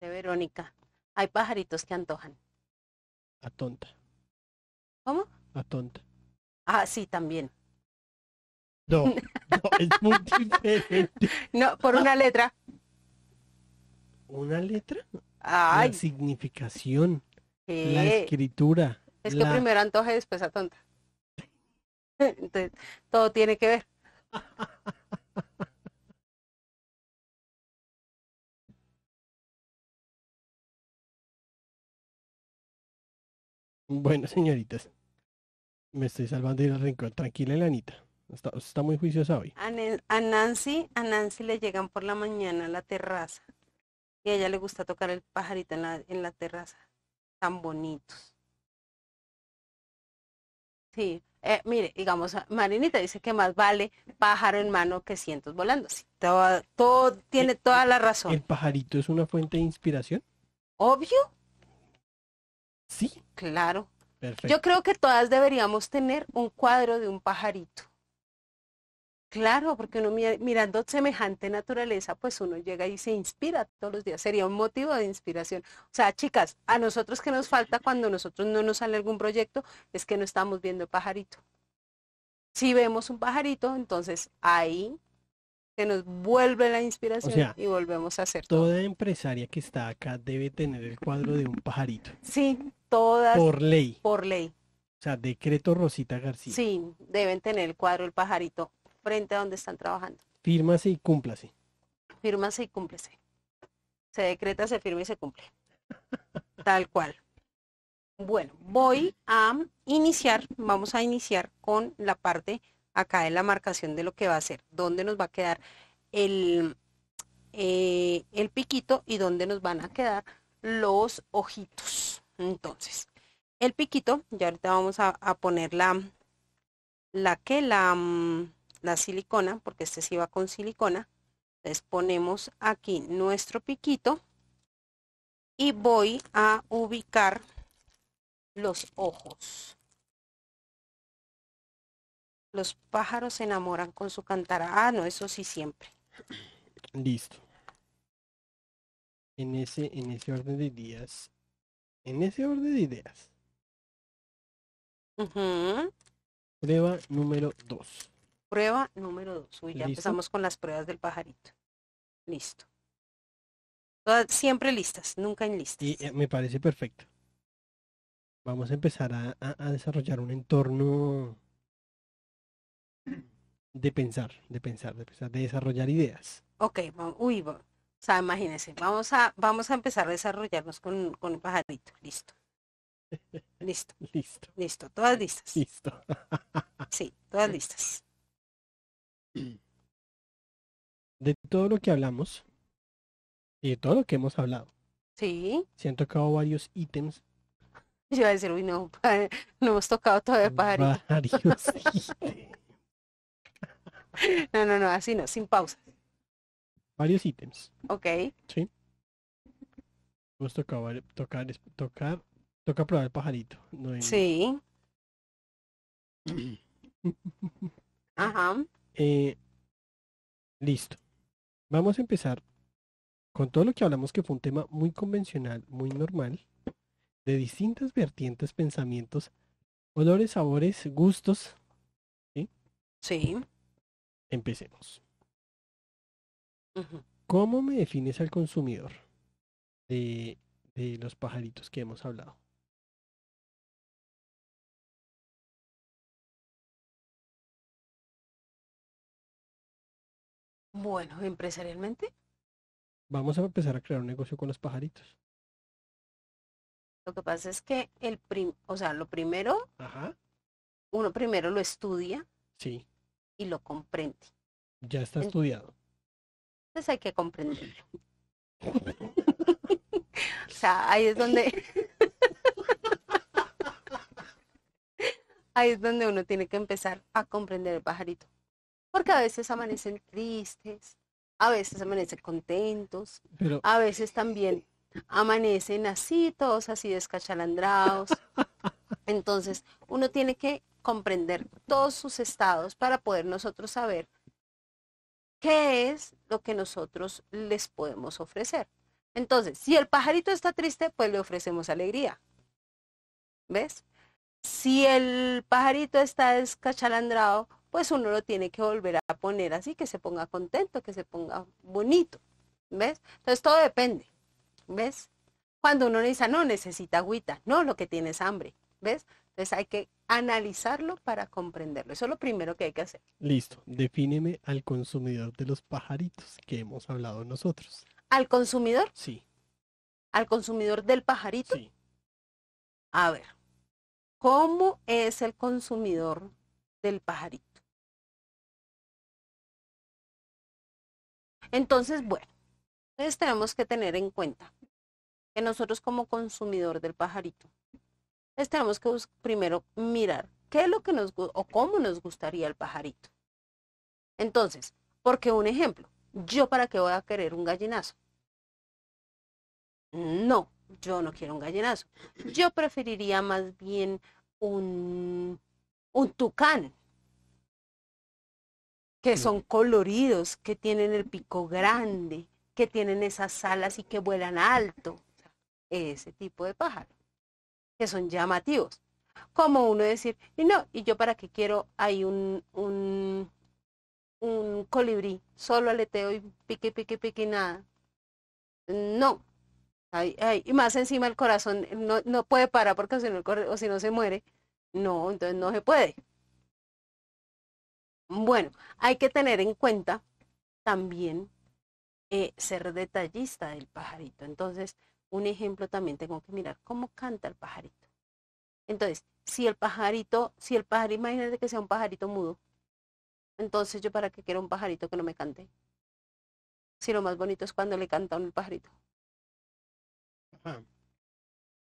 De Verónica. Hay pajaritos que antojan. A tonta. ¿Cómo? A tonta. Ah, sí, también. No, no es muy diferente. No, por una letra. ¿Una letra? Ay. La significación. La escritura. Es que primero antoja y después a tonta. Entonces, todo tiene que ver. Bueno, señoritas, me estoy salvando del rincón. Tranquila, Elanita. Está, está muy juiciosa hoy. A, Nancy, a Nancy le llegan por la mañana a la terraza. Y a ella le gusta tocar el pajarito en la, terraza. Tan bonitos. Sí, eh, mire, digamos, Marinita dice que más vale pájaro en mano que cientos volando. Sí, todo, tiene toda la razón. ¿El pajarito es una fuente de inspiración? Obvio. Sí. Claro. Yo creo que todas deberíamos tener un cuadro de un pajarito. Claro, porque uno mirando semejante naturaleza, pues uno llega y se inspira todos los días. Sería un motivo de inspiración. O sea, chicas, a nosotros que nos falta cuando nosotros no nos sale algún proyecto es que no estamos viendo el pajarito. Si vemos un pajarito, entonces ahí se nos vuelve la inspiración y volvemos a hacer. Toda empresaria que está acá debe tener el cuadro de un pajarito. Sí, todas. Por ley. Por ley. O sea, decreto Rosita García. Sí, deben tener el cuadro, el pajarito, frente a donde están trabajando. Fírmase y cúmplase. Fírmase y cúmplese. Se decreta, se firma y se cumple. Tal cual. Bueno, voy a iniciar, vamos a iniciar con la parte acá de la marcación de lo que va a ser, dónde nos va a quedar el, eh, el piquito y dónde nos van a quedar los ojitos. Entonces, el piquito, ya ahorita vamos a, poner la, la que, la, mm, la silicona, porque este sí va con silicona. Entonces ponemos aquí nuestro piquito y voy a ubicar los ojos. Los pájaros se enamoran con su cantara. Ah, no, eso sí siempre. Listo. En ese, en ese orden de días en ese orden de ideas. Prueba número dos. Prueba número dos. Uy, ya empezamos con las pruebas del pajarito. Listo. Todas, siempre listas, nunca en listas. Y eh, me parece perfecto. Vamos a empezar a, desarrollar un entorno de pensar, de pensar, de pensar, de desarrollar ideas. Ok, uy, o sea, imagínense, vamos a, vamos a empezar a desarrollarnos con, con un pajarito. Listo. Listo. Listo. Listo. Todas listas. Listo. sí, todas listas. De todo lo que hablamos y de todo lo que hemos hablado. Sí. Se han tocado varios ítems. Yo iba a decir, uy, no, no hemos tocado todavía pajarito. no, no, no, así no, sin pausa varios ítems. Ok. Sí. Vamos a tocar, tocar, toca probar el pajarito. No Sí. Ajá. Eh, listo. Vamos a empezar con todo lo que hablamos que fue un tema muy convencional, muy normal, de distintas vertientes, pensamientos, olores, sabores, gustos. ¿Sí? Sí. Empecemos. ¿Cómo me defines al consumidor de, los pajaritos que hemos hablado? Bueno, empresarialmente. Vamos a empezar a crear un negocio con los pajaritos. Lo que pasa es que el o sea, lo primero, uno primero lo estudia. Sí. Y lo comprende. Ya está estudiado. Entonces hay que comprenderlo. o sea, ahí es donde... ahí es donde uno tiene que empezar a comprender el pajarito. Porque a veces amanecen tristes, a veces amanecen contentos, a veces también amanecen así, todos así descachalandrados. Entonces, uno tiene que comprender todos sus estados para poder nosotros saber qué es lo que nosotros les podemos ofrecer. Entonces, si el pajarito está triste, pues le ofrecemos alegría. ¿Ves? Si el pajarito está descachalandrado, pues uno lo tiene que volver a poner así, que se ponga contento, que se ponga bonito. ¿Ves? Entonces todo depende. ¿Ves? Cuando uno le dice, no, necesita agüita. No, lo que tiene es hambre. ¿Ves? Entonces hay que analizarlo para comprenderlo. Eso es lo primero que hay que hacer. Listo, defíneme al consumidor de los pajaritos que hemos hablado nosotros. ¿Al consumidor? Sí. ¿Al consumidor del pajarito? Sí. A ver, ¿cómo es el consumidor del pajarito? Entonces, bueno, entonces tenemos que tener en cuenta que nosotros como consumidor del pajarito tenemos que primero mirar qué es lo que nos o cómo nos gustaría el pajarito. Entonces, porque un ejemplo, ¿yo para qué voy a querer un gallinazo? No, yo no quiero un gallinazo. Yo preferiría más bien un, un tucán, que mm. son coloridos, que tienen el pico grande, que tienen esas alas y que vuelan alto. Ese tipo de pájaro que son llamativos. Como uno decir, y no, y yo para qué quiero, hay un, un, un colibrí, solo aleteo y pique, pique, pique, nada. No. Ay, ay, y más encima el corazón no, no puede parar porque si no, o si no se muere. No, entonces no se puede. Bueno, hay que tener en cuenta también eh, ser detallista del pajarito. Entonces, un ejemplo también tengo que mirar cómo canta el pajarito. Entonces, si el pajarito, si el pajarito, imagínate que sea un pajarito mudo, entonces yo para qué quiero un pajarito que no me cante. Si lo más bonito es cuando le canta un pajarito.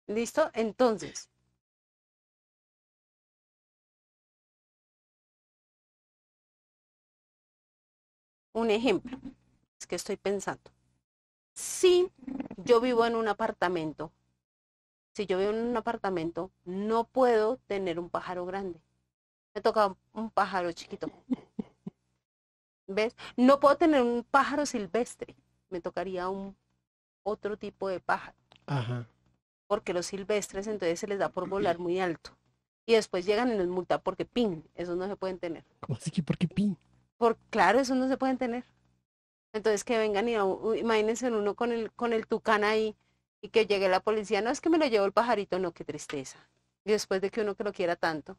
¿Listo? Entonces. Un ejemplo. Es que estoy pensando. Si yo vivo en un apartamento, si yo vivo en un apartamento, no puedo tener un pájaro grande. Me toca un pájaro chiquito. ¿Ves? No puedo tener un pájaro silvestre. Me tocaría un otro tipo de pájaro. Ajá. Porque los silvestres entonces se les da por volar muy alto. Y después llegan en el multa porque pin, esos no se pueden tener. ¿Cómo así que por qué pin? Por, claro, esos no se pueden tener. Entonces que vengan y imagínense uno con el, con el tucán ahí y que llegue la policía, no es que me lo llevó el pajarito, no, qué tristeza. Y después de que uno que lo quiera tanto,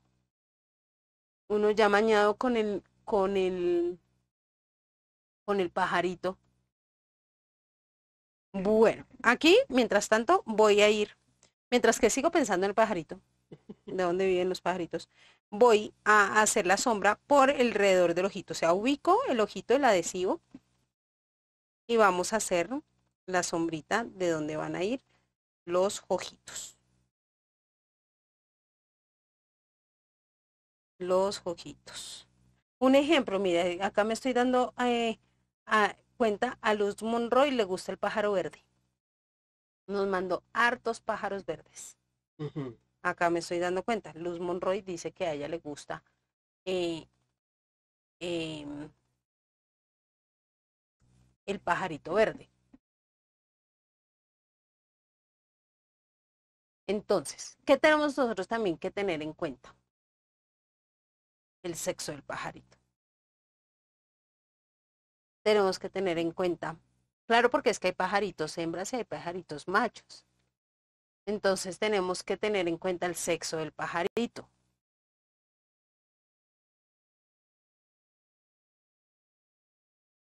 uno ya mañado con el, con el, con el pajarito. Bueno, aquí, mientras tanto, voy a ir, mientras que sigo pensando en el pajarito, de dónde viven los pajaritos, voy a hacer la sombra por alrededor del ojito. O sea, ubico el ojito, el adhesivo, y vamos a hacer la sombrita de donde van a ir los ojitos. Los ojitos. Un ejemplo, mire, acá me estoy dando eh, a, cuenta a Luz Monroy le gusta el pájaro verde. Nos mandó hartos pájaros verdes. Acá me estoy dando cuenta. Luz Monroy dice que a ella le gusta eh, em, el pajarito verde. Entonces, ¿qué tenemos nosotros también que tener en cuenta? El sexo del pajarito. Tenemos que tener en cuenta, claro, porque es que hay pajaritos hembras y hay pajaritos machos. Entonces tenemos que tener en cuenta el sexo del pajarito.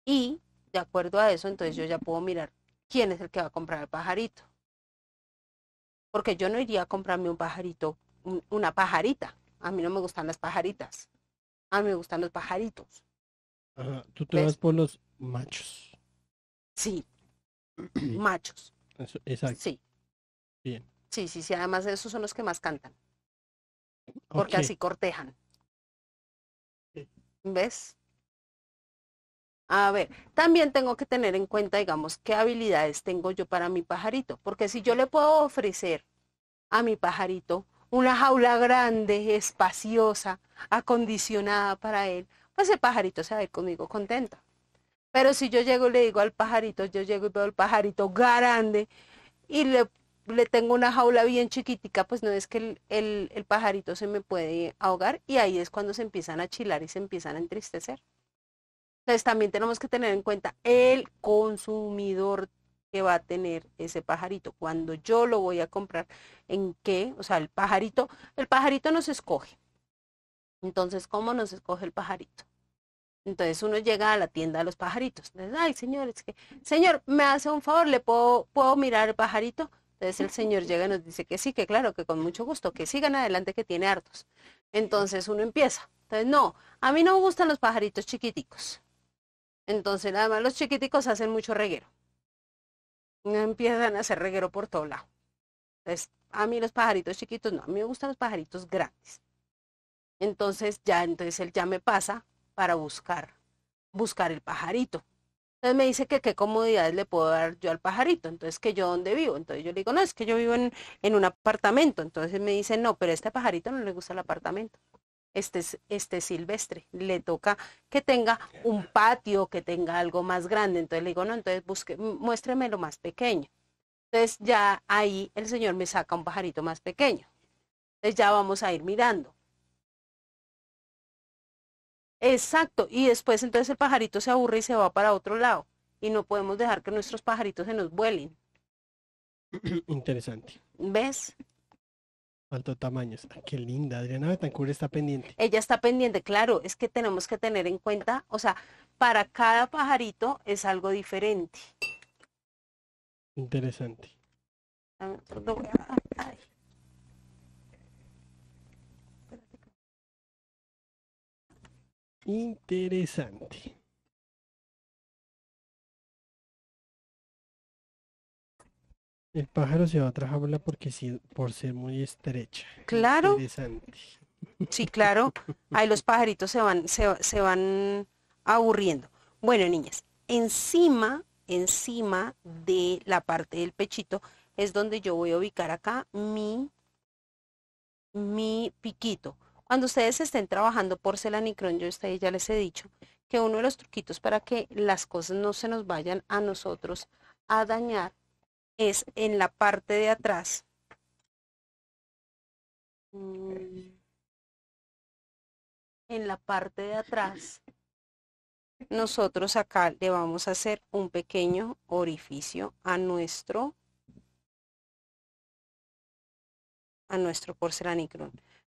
Y de acuerdo a eso, entonces yo ya puedo mirar quién es el que va a comprar el pajarito. Porque yo no iría a comprarme un pajarito, una pajarita. A mí no me gustan las pajaritas. A mí me gustan los pajaritos. tú te vas por los machos. Sí, machos. Eso, exacto. Sí. Bien. Sí, sí, sí. Además, esos son los que más cantan. Porque así cortejan. ¿Ves? A ver, también tengo que tener en cuenta, digamos, qué habilidades tengo yo para mi pajarito, porque si yo le puedo ofrecer a mi pajarito una jaula grande, espaciosa, acondicionada para él, pues el pajarito se va a ir conmigo contento. Pero si yo llego y le digo al pajarito, yo llego y veo al pajarito grande y le, tengo una jaula bien chiquitica, pues no es que el, el pajarito se me puede ahogar y ahí es cuando se empiezan a chilar y se empiezan a entristecer. Entonces también tenemos que tener en cuenta el consumidor que va a tener ese pajarito. Cuando yo lo voy a comprar, ¿en qué? O sea, el pajarito, el pajarito nos escoge. Entonces, ¿cómo nos escoge el pajarito? Entonces uno llega a la tienda de los pajaritos. ay, señor, que, señor, me hace un favor, ¿le puedo, puedo mirar el pajarito? Entonces el señor llega y nos dice que sí, que claro, que con mucho gusto, que sigan adelante, que tiene hartos. Entonces uno empieza. Entonces, no, a mí no me gustan los pajaritos chiquiticos. Entonces, nada más los chiquiticos hacen mucho reguero. Empiezan a hacer reguero por todo lado. Entonces, a mí los pajaritos chiquitos no, a mí me gustan los pajaritos grandes. Entonces ya, entonces él ya me pasa para buscar, buscar el pajarito. Entonces me dice que qué comodidades le puedo dar yo al pajarito, entonces que yo dónde vivo. Entonces yo le digo, no, es que yo vivo en, en un apartamento. Entonces me dice, no, pero a este pajarito no le gusta el apartamento este, este silvestre, le toca que tenga un patio, que tenga algo más grande. Entonces le digo, no, entonces busque, muéstreme lo más pequeño. Entonces ya ahí el señor me saca un pajarito más pequeño. Entonces ya vamos a ir mirando. Exacto, y después entonces el pajarito se aburre y se va para otro lado. Y no podemos dejar que nuestros pajaritos se nos vuelen. Interesante. ¿Ves? Alto tamaños. qué linda. Adriana Betancourt está pendiente. Ella está pendiente, claro. Es que tenemos que tener en cuenta, o sea, para cada pajarito es algo diferente. Interesante. Ah, Interesante. El pájaro se va a trabajarla porque sí, por ser muy estrecha. Claro. Sí, claro. Ahí los pajaritos se van, se, van aburriendo. Bueno, niñas, encima, encima de la parte del pechito es donde yo voy a ubicar acá mi, mi piquito. Cuando ustedes estén trabajando por Celanicron, yo ya les he dicho que uno de los truquitos para que las cosas no se nos vayan a nosotros a dañar es en la parte de atrás. Mm. En la parte de atrás, nosotros acá le vamos a hacer un pequeño orificio a nuestro a nuestro porcelanicron.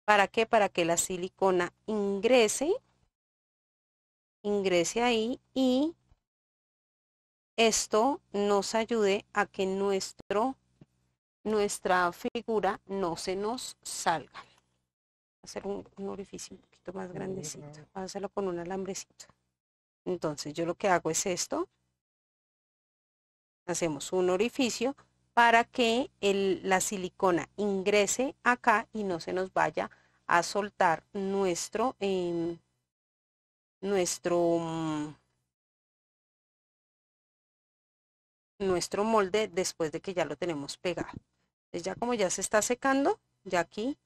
¿Para qué? Para que la silicona ingrese, ingrese ahí y esto nos ayude a que nuestro, nuestra figura no se nos salga. Hacer un, orificio un poquito más grandecito. hacerlo con un alambrecito. Entonces yo lo que hago es esto. Hacemos un orificio para que el, la silicona ingrese acá y no se nos vaya a soltar nuestro, em, nuestro mm, nuestro molde después de que ya lo tenemos pegado. es ya como ya se está secando, ya aquí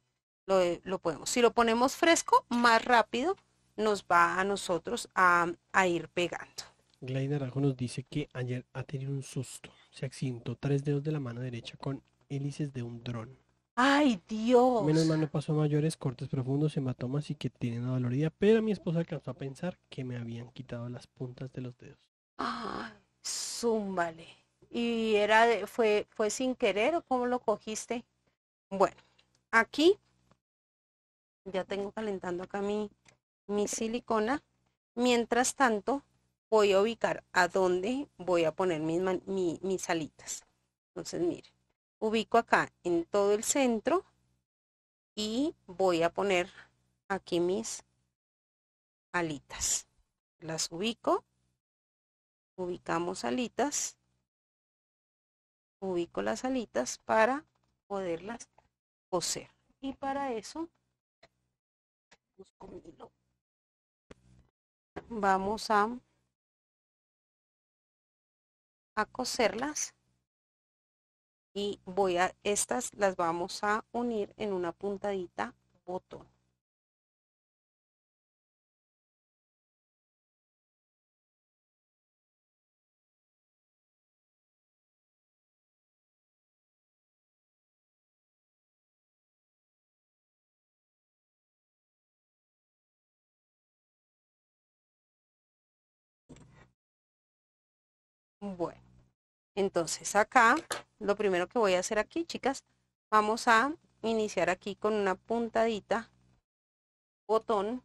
lo, eh, lo podemos. Si lo ponemos fresco, más rápido nos va a nosotros a, ir pegando. Gladys Naranjo nos dice que ayer ha tenido un susto. Se accidentó tres dedos de la mano derecha con hélices de un dron. ¡Ay, Dios! Menos mal no pasó mayores cortes profundos, hematomas y que tienen una dolorida, pero mi esposa alcanzó a pensar que me habían quitado las puntas de los dedos. ah zúmbale! y era de, fue, fue sin querer o cómo lo cogiste. Bueno, aquí ya tengo calentando acá mi, mi silicona. Mientras tanto, voy a ubicar a dónde voy a poner mis, mis alitas. Entonces, mire ubico acá en todo el centro y voy a poner aquí mis alitas. Las ubico, ubicamos alitas ubico las alitas para poderlas coser. Y para eso, Vamos a, a coserlas y voy a, estas las vamos a unir en una puntadita botón. Bueno, entonces acá, lo primero que voy a hacer aquí, chicas, vamos a iniciar aquí con una puntadita, botón,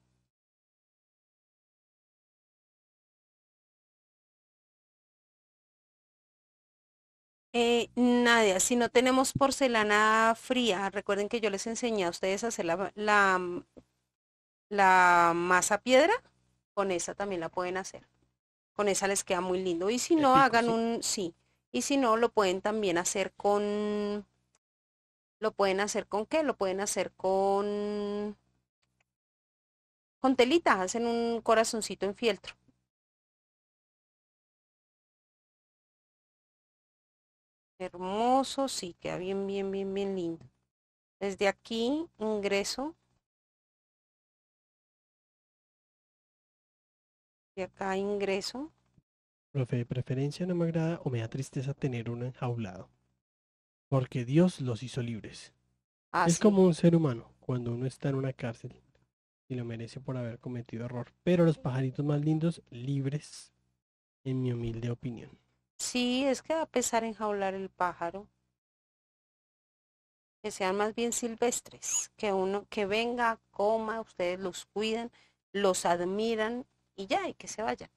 nadie eh, Nadia, si no tenemos porcelana fría, recuerden que yo les enseñé a ustedes a hacer la, la, la masa piedra, con esa también la pueden hacer con esa les queda muy lindo. Y si no, hagan un, sí, y si no, lo pueden también hacer con, lo pueden hacer con qué, lo pueden hacer con, con telita, hacen un corazoncito en fieltro. Hermoso, sí, queda bien, bien, bien, bien lindo. Desde aquí ingreso Y acá ingreso. Profe, de preferencia no me agrada o me da tristeza tener uno enjaulado. Porque Dios los hizo libres. Ah, es como un ser humano cuando uno está en una cárcel y lo merece por haber cometido error. Pero los pajaritos más lindos, libres, en mi humilde opinión. Sí, es que va a pesar enjaular el pájaro. Que sean más bien silvestres, que uno, que venga, coma, ustedes los cuidan, los admiran y ya, y que se vaya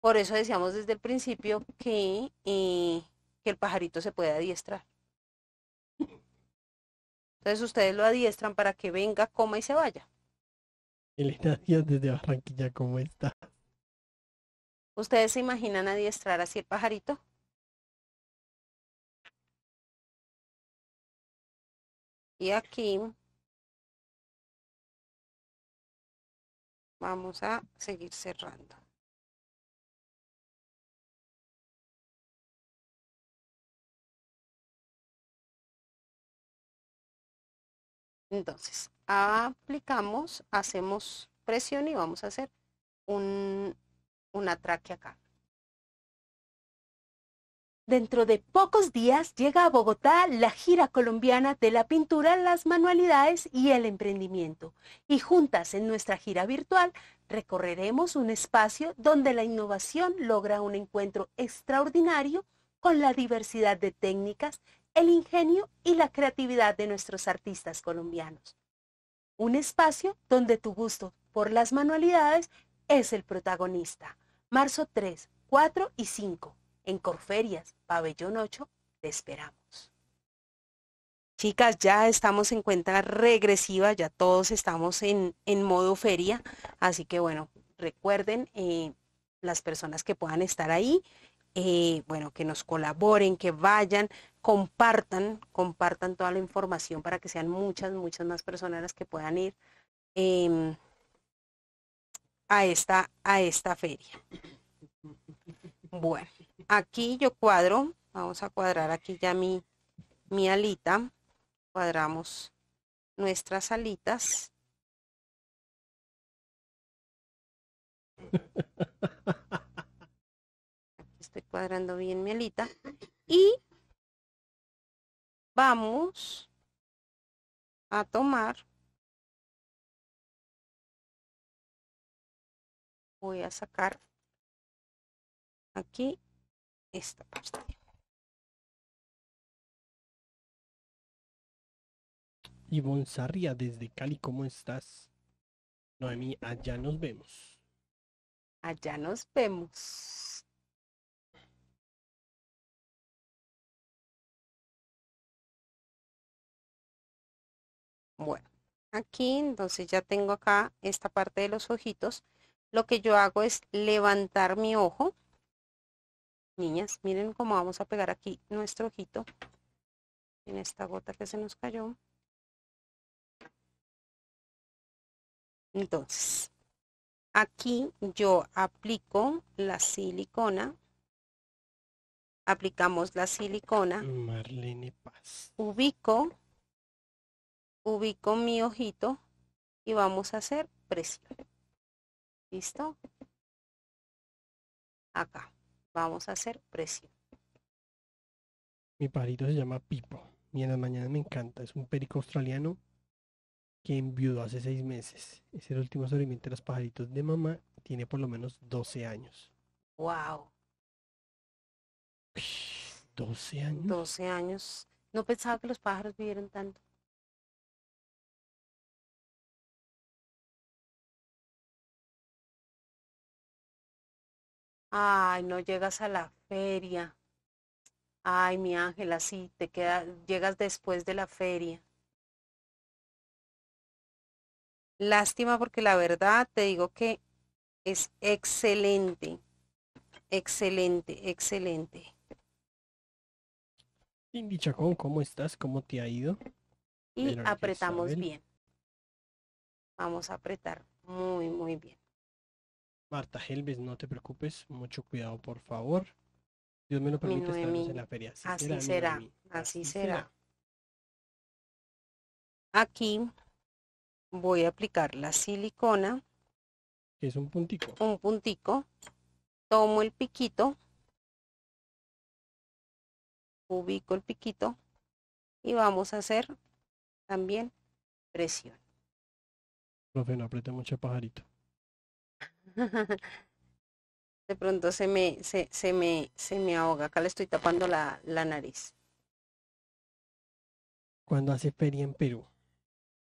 Por eso decíamos desde el principio que, eh, que el pajarito se puede adiestrar. Entonces ustedes lo adiestran para que venga, coma y se vaya. Elena Díaz desde Barranquilla, ¿cómo está? ¿Ustedes se imaginan adiestrar así el pajarito? Y aquí vamos a seguir cerrando. Entonces, aplicamos, hacemos presión y vamos a hacer un, atraque acá. Dentro de pocos días llega a Bogotá la gira colombiana de la pintura, las manualidades y el emprendimiento. Y juntas en nuestra gira virtual recorreremos un espacio donde la innovación logra un encuentro extraordinario con la diversidad de técnicas, el ingenio y la creatividad de nuestros artistas colombianos. Un espacio donde tu gusto por las manualidades es el protagonista. Marzo 3, 4 y 5 en Corferias, Pabellón 8, te esperamos. Chicas, ya estamos en cuenta regresiva, ya todos estamos en, en modo feria, así que bueno, recuerden eh, las personas que puedan estar ahí, eh, bueno, que nos colaboren, que vayan, compartan, compartan toda la información para que sean muchas, muchas más personas las que puedan ir em, a, esta, a esta feria. Bueno aquí yo cuadro, vamos a cuadrar aquí ya mi, mi alita, cuadramos nuestras alitas. Aquí estoy cuadrando bien mi alita. Y vamos a tomar, voy a sacar aquí esta parte. y Sarria desde Cali, ¿cómo estás? Noemí, allá nos vemos. Allá nos vemos. Bueno, aquí entonces ya tengo acá esta parte de los ojitos. Lo que yo hago es levantar mi ojo niñas, miren cómo vamos a pegar aquí nuestro ojito en esta gota que se nos cayó. Entonces, aquí yo aplico la silicona. Aplicamos la silicona. Marlene Paz. Ubico, ubico mi ojito y vamos a hacer presión. ¿Listo? Acá. Vamos a hacer precio. Mi pajarito se llama Pipo y en las mañanas me encanta. Es un perico australiano que enviudó hace seis meses. Es el último sobreviviente de los pajaritos de mamá. Tiene por lo menos 12 años. ¡Wow! 12 años. 12 años. No pensaba que los pájaros vivieran tanto. Ay, no llegas a la feria. Ay, mi ángel, así te queda, llegas después de la feria. Lástima porque la verdad te digo que es excelente, excelente, excelente. Cindy Chacón, ¿cómo estás? ¿Cómo te ha ido? Y apretamos bien. Vamos a apretar muy, muy bien. Marta Helves, no te preocupes, mucho cuidado, por favor. Dios me lo permite, estar en la feria. Así, será, así, será. Aquí voy a aplicar la silicona. es un puntico. Un puntico. Tomo el piquito. Ubico el piquito. Y vamos a hacer también presión. Profe, no aprieta mucho pajarito. De pronto se me, se, se, me, se me ahoga. Acá le estoy tapando la, la nariz. Cuando hace feria en Perú?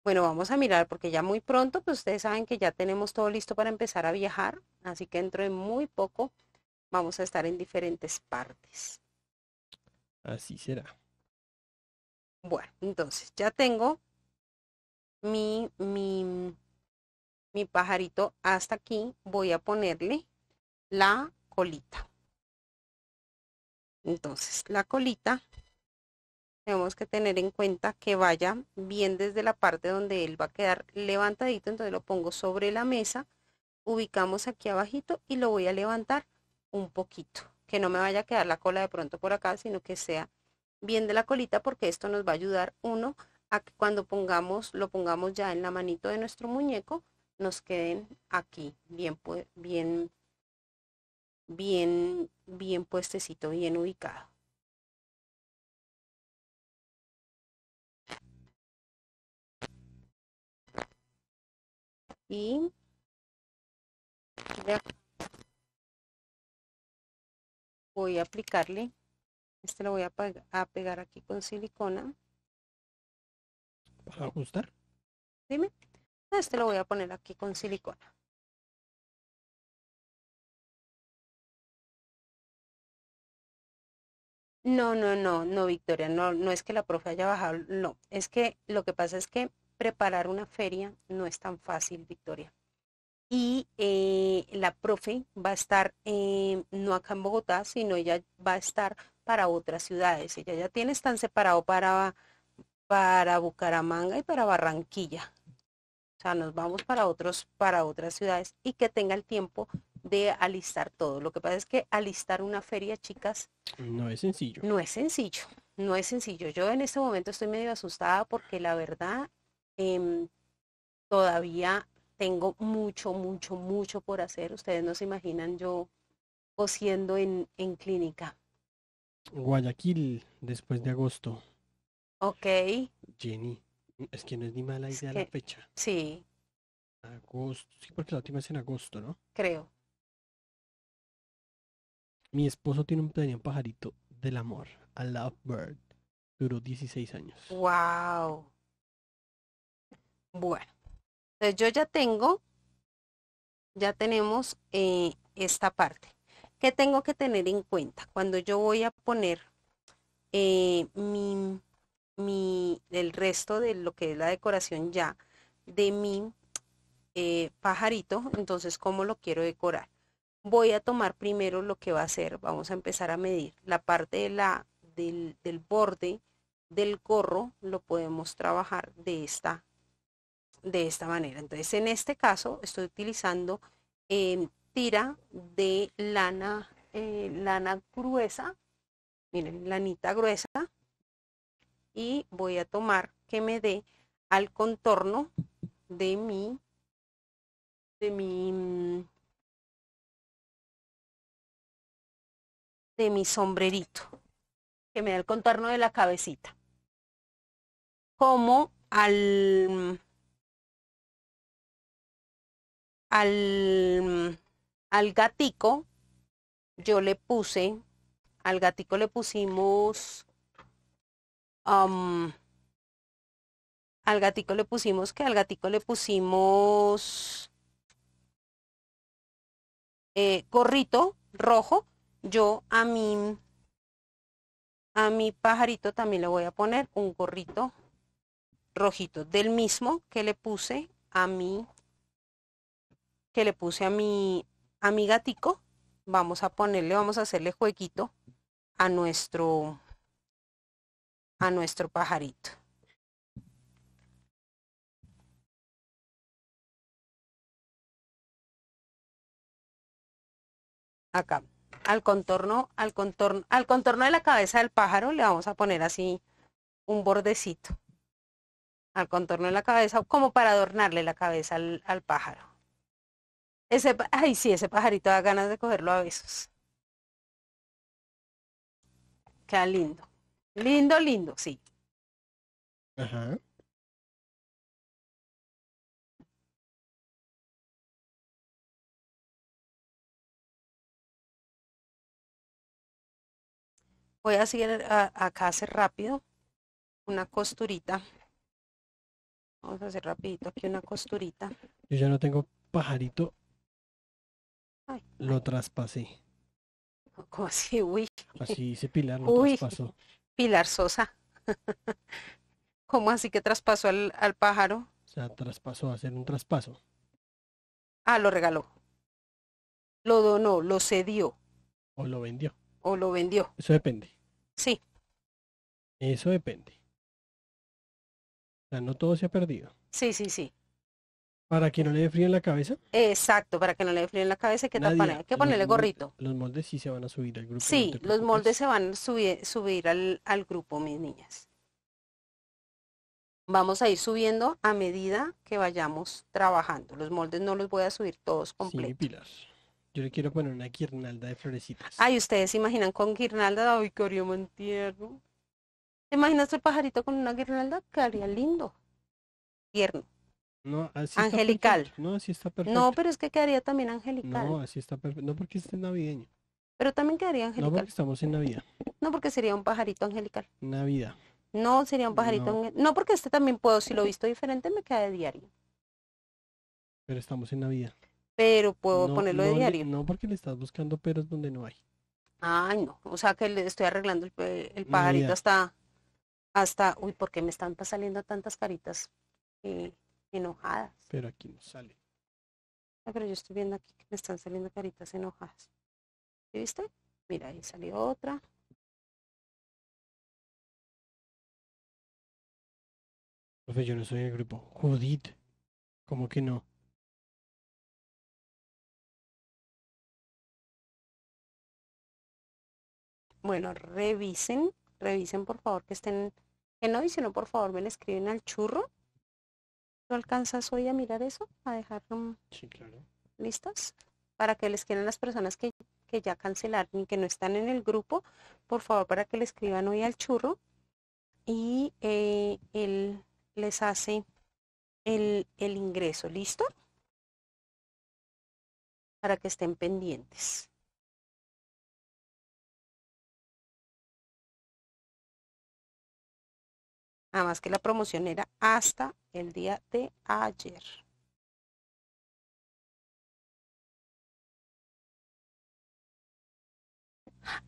Bueno, vamos a mirar porque ya muy pronto, pues ustedes saben que ya tenemos todo listo para empezar a viajar, así que dentro de muy poco vamos a estar en diferentes partes. Así será. Bueno, entonces ya tengo mi, mi, mi pajarito hasta aquí voy a ponerle la colita. Entonces la colita tenemos que tener en cuenta que vaya bien desde la parte donde él va a quedar levantadito. Entonces lo pongo sobre la mesa, ubicamos aquí abajito y lo voy a levantar un poquito. Que no me vaya a quedar la cola de pronto por acá, sino que sea bien de la colita porque esto nos va a ayudar uno a que cuando pongamos, lo pongamos ya en la manito de nuestro muñeco, nos queden aquí, bien, bien, bien, bien puestecito, bien ubicado. Y voy a aplicarle, este lo voy a, a pegar aquí con silicona. ¿Para ajustar? Dime. Este lo voy a poner aquí con silicona. No, no, no, no, Victoria, no, no es que la profe haya bajado, no, es que lo que pasa es que preparar una feria no es tan fácil, Victoria. Y eh, la profe va a estar eh, no acá en Bogotá, sino ella va a estar para otras ciudades. Ella ya tiene, están separado para, para Bucaramanga y para Barranquilla sea, nos vamos para, otros, para otras ciudades y que tenga el tiempo de alistar todo. Lo que pasa es que alistar una feria, chicas, no es sencillo. No es sencillo, no es sencillo. Yo en este momento estoy medio asustada porque la verdad em, todavía tengo mucho, mucho, mucho por hacer. Ustedes no se imaginan yo cosiendo en, en clínica. Guayaquil, después de agosto. Ok. Jenny. Es que no es ni mala idea la fecha. Sí. Agosto. Sí, porque la última es en agosto, ¿no? Creo. Mi esposo tiene un pequeño pajarito del amor, a love bird. Duró 16 años. Wow. Bueno, entonces yo ya tengo, ya tenemos eh, esta parte. ¿Qué tengo que tener en cuenta cuando yo voy a poner eh, mi mi, el resto de lo que es la decoración ya de mi eh, pajarito, entonces cómo lo quiero decorar. Voy a tomar primero lo que va a ser, vamos a empezar a medir la parte de la, del, borde del gorro, lo podemos trabajar de esta, de esta manera. Entonces en este caso estoy utilizando en em, tira de lana, eh, lana gruesa, miren, lanita gruesa, y voy a tomar que me dé al contorno de mi, de mi, mm, mi sombrerito, que me da el contorno de la cabecita. Como al, mm, al, mm, al gatico, yo le puse, al gatico le pusimos al gatico le pusimos que al gatico le pusimos eh, gorrito rojo. Yo a mi, a mi pajarito también le voy a poner un gorrito rojito del mismo que le puse a mi que le puse a mi a mi gatico vamos a ponerle vamos a hacerle jueguito a nuestro a nuestro pajarito. Acá, al contorno, al contorno, al contorno de la cabeza del pájaro le vamos a poner así un bordecito. Al contorno de la cabeza, como para adornarle la cabeza al, pájaro. Ese, ay, sí, ese pajarito da ganas de cogerlo a besos. Queda lindo. Lindo, lindo, sí. Ajá. Voy a seguir eh, acá hacer rápido una costurita. Vamos a hacer rapidito aquí una costurita. Yo ya no tengo pajarito. Lo traspasé. así? Uy. Así se Pilar, lo Uy. Pilar Sosa. ¿Cómo así que traspasó al, al pájaro? O sea, traspasó, hacer un traspaso. Ah, lo regaló. Lo donó, lo cedió. O lo vendió. O lo vendió. Eso depende. Sí. Eso depende. O sea, no todo se ha perdido. Sí, sí, sí. Para que no le dé frío en la cabeza. Exacto, para que no le dé frío en la cabeza, que, tal que ponerle gorrito. los moldes sí se van a subir al grupo. Sí, los moldes se van a subir, subir al, grupo, mis niñas. Vamos a ir subiendo a medida que vayamos trabajando. Los moldes no los voy a subir todos completos. Sí, pilas. Yo le quiero poner una guirnalda de florecitas. Ay, ustedes se imaginan con guirnalda, ay, qué haría tierno. ¿Te el pajarito con una guirnalda? Qué haría lindo. Tierno. No, así angelical. no, así está perfecto. No, pero es que quedaría también angelical. No, así está perfecto. No porque esté navideño. Pero también quedaría angelical. No porque estamos en Navidad. No porque sería un pajarito angelical. Navidad. No, sería un pajarito. No, porque este también puedo, si lo visto diferente me queda de diario. Pero estamos en Navidad. Pero puedo ponerlo de diario. No porque le estás buscando pero es donde no hay. Ay, no. O sea que le estoy arreglando el, el pajarito hasta hasta, uy, ¿por me están saliendo tantas caritas? Eh, enojadas. Pero aquí no sale. Ah, pero yo estoy viendo aquí que me están saliendo caritas enojadas. ¿Sí viste? Mira, ahí salió otra. Profe, yo no soy el grupo. Judith. ¿Cómo que no? Bueno, revisen, revisen por favor que estén, que no, y si no, por favor me le escriben al churro ¿Tú alcanzas hoy a mirar eso? A dejarlo mm, listos? listas para que les quieran las personas que, ya cancelaron y que no están en el grupo, por favor para que le escriban hoy al churro y eh, él les hace el, el ingreso. ¿Listo? Para que estén pendientes. Además ah, que la promoción era hasta el día de ayer.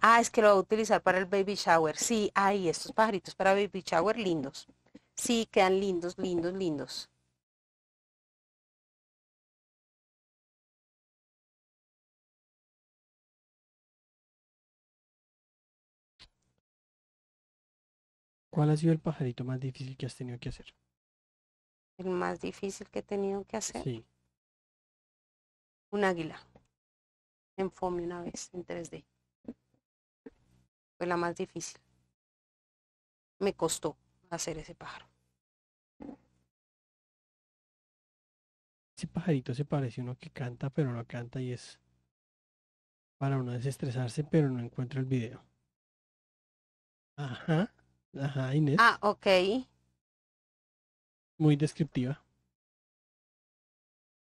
Ah, es que lo voy a utilizar para el baby shower. Sí, hay estos pajaritos para baby shower lindos. Sí, quedan lindos, lindos, lindos. ¿Cuál ha sido el pajarito más difícil que has tenido que hacer? El más difícil que he tenido que hacer. Sí. Un águila. En FOMI una vez, en 3D. Fue la más difícil. Me costó hacer ese pájaro. Ese pajarito se parece a uno que canta, pero no canta y es para uno desestresarse, pero no encuentro el video. Ajá. Ajá, Inés. Ah, ok. Muy descriptiva.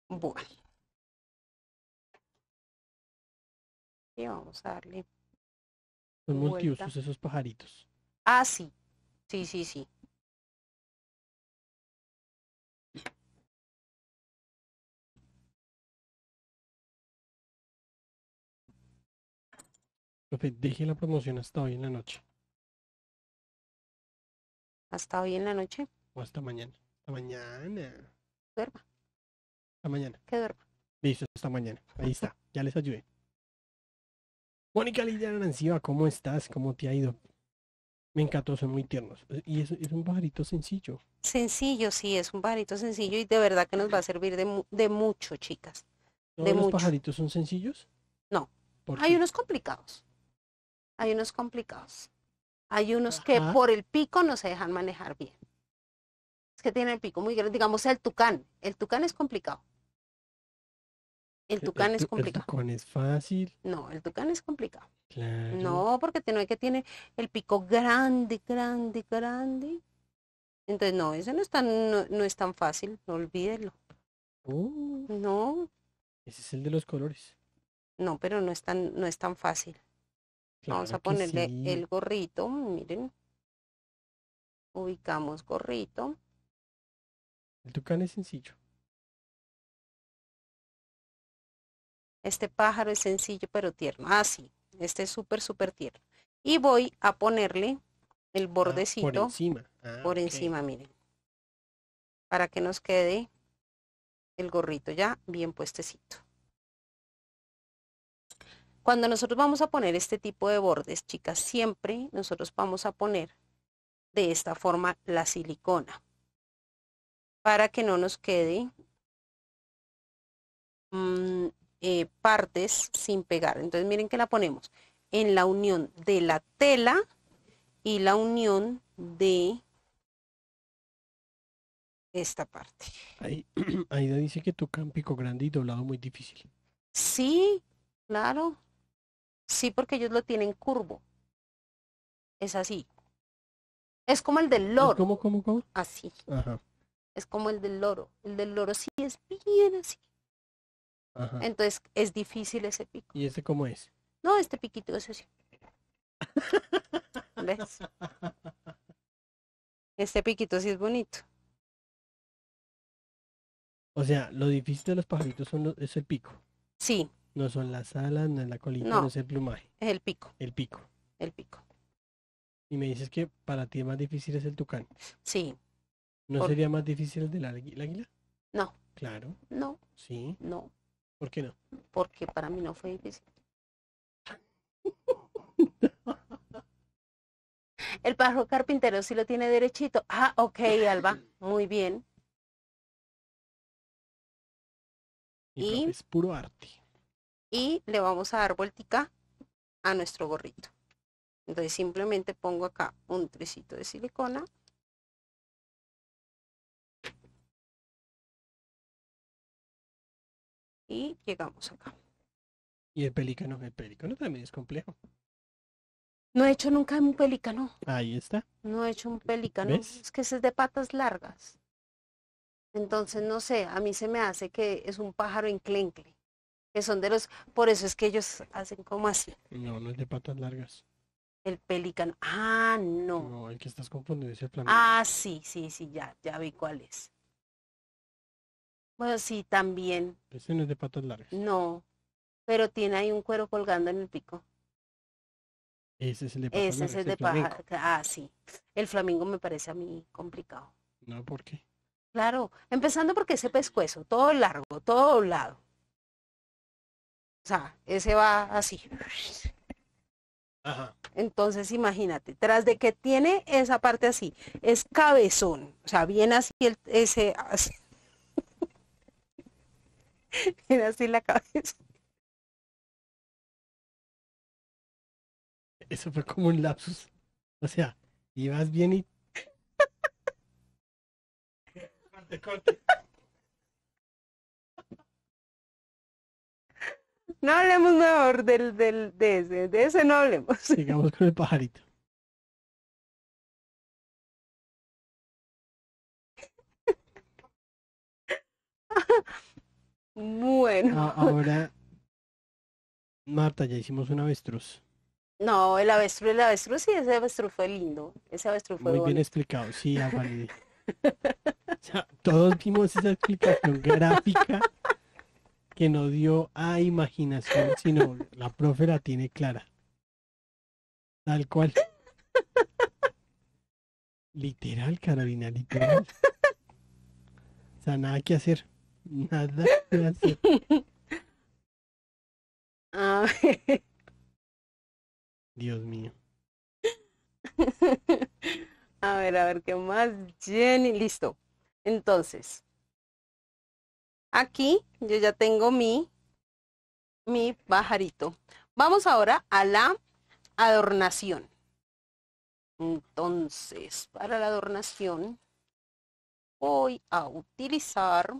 Bueno. Y vamos a darle. Son multiusos esos pajaritos. Ah, sí. Sí, sí, sí. Profe, deje la promoción hasta hoy en la noche hasta hoy en la noche. O hasta mañana. Hasta mañana. Duerma. Hasta mañana. Que duerma. Listo, hasta mañana. Ahí está. Ya les ayudé. Mónica Lidia Nanciva, ¿cómo estás? ¿Cómo te ha ido? Me encantó, son muy tiernos. Y es, es un pajarito sencillo. Sencillo, sí, es un pajarito sencillo y de verdad que nos va a servir de, mucho, chicas. ¿Todos los pajaritos son sencillos? No. Hay unos complicados. Hay unos complicados. Hay unos que por el pico no se dejan manejar bien. Es que tienen el pico muy grande. Digamos el tucán. El tucán es complicado. El tucán es complicado. El tucán es fácil. No, el tucán es complicado. Claro. No, porque tiene que tiene el pico grande, grande, grande. Entonces, no, eso no es tan, no, es tan fácil, no olvídelo. Oh. no. Ese es el de los colores. No, pero no es tan, no es tan fácil. Vamos a ponerle el gorrito, miren. Ubicamos gorrito. El tucán es sencillo. Este pájaro es sencillo pero tierno. Ah, sí. Este es súper, súper tierno. Y voy a ponerle el ah, bordecito. Ah, por encima, miren. Para que nos quede el gorrito ya bien puestecito. Cuando nosotros vamos a poner este tipo de bordes, chicas, siempre nosotros vamos a poner de esta forma la silicona para que no nos quede mm, eh, partes sin pegar. Entonces miren que la ponemos en la unión de la tela y la unión de esta parte. Ahí, dice que toca un pico grande y doblado muy difícil. Sí, claro. Sí, porque ellos lo tienen curvo. Es así. Es como el del loro. ¿Cómo, cómo, cómo? Así. Es como el del loro. El del loro sí es bien así. Entonces es difícil ese pico. ¿Y ese cómo es? No, este piquito es así. ¿Ves? Este piquito sí es bonito. O sea, lo difícil de los pajaritos son los, es el pico. Sí, no son las alas, no es la colita, no, es el plumaje. Es el pico. El pico. El pico. Y me dices que para ti es más difícil es el tucán. Sí. ¿No sería más difícil el del águila? No. Claro. No. Sí. No. ¿Por qué no? Porque para mí no fue difícil. el pájaro carpintero sí lo tiene derechito. Ah, ok, Alba. Muy bien. y... es puro arte y le vamos a dar vueltica a nuestro gorrito. Entonces simplemente pongo acá un tricito de silicona. Y llegamos acá. Y el pelícano, el pelícano también es complejo. No he hecho nunca un pelícano. Ahí está. No he hecho un pelícano. Es que ese es de patas largas. Entonces, no sé, a mí se me hace que es un pájaro enclencle que son de los, por eso es que ellos hacen como así. No, no es de patas largas. El pelícano. Ah, no. No, el que estás confundiendo es el flamingo. Ah, sí, sí, sí, ya, ya vi cuál es. Bueno, sí, también. Ese no es de patas largas. No, pero tiene ahí un cuero colgando en el pico. Ese es el de patas Ese es el de paja. Ah, sí. El flamingo me parece a mí complicado. No, ¿por qué? Claro, empezando porque ese pescuezo, todo largo, todo lado o sea, ese va así. Ajá. Entonces imagínate, tras de que tiene esa parte así, es cabezón, o sea, bien así el, ese, así. así la cabeza. Eso fue como un lapsus, o sea, ibas bien y... No hablemos mejor del, del, de ese, de ese no hablemos. Sigamos con el pajarito. bueno. Ah, ahora, Marta, ya hicimos un avestruz. No, el avestruz, el avestruz sí, ese avestruz fue lindo. Ese avestruz fue Muy bien explicado, sí, ya, todos vimos esa explicación gráfica que no dio a imaginación, sino la profe la tiene clara. Tal cual. Literal, Carolina, literal. O sea, nada que hacer. Nada que hacer. Dios mío. A ver, a ver, ¿qué más? Jenny, listo. Entonces, Aquí yo ya tengo mi, mi pajarito. Vamos ahora a la adornación. Entonces, para la adornación voy a utilizar,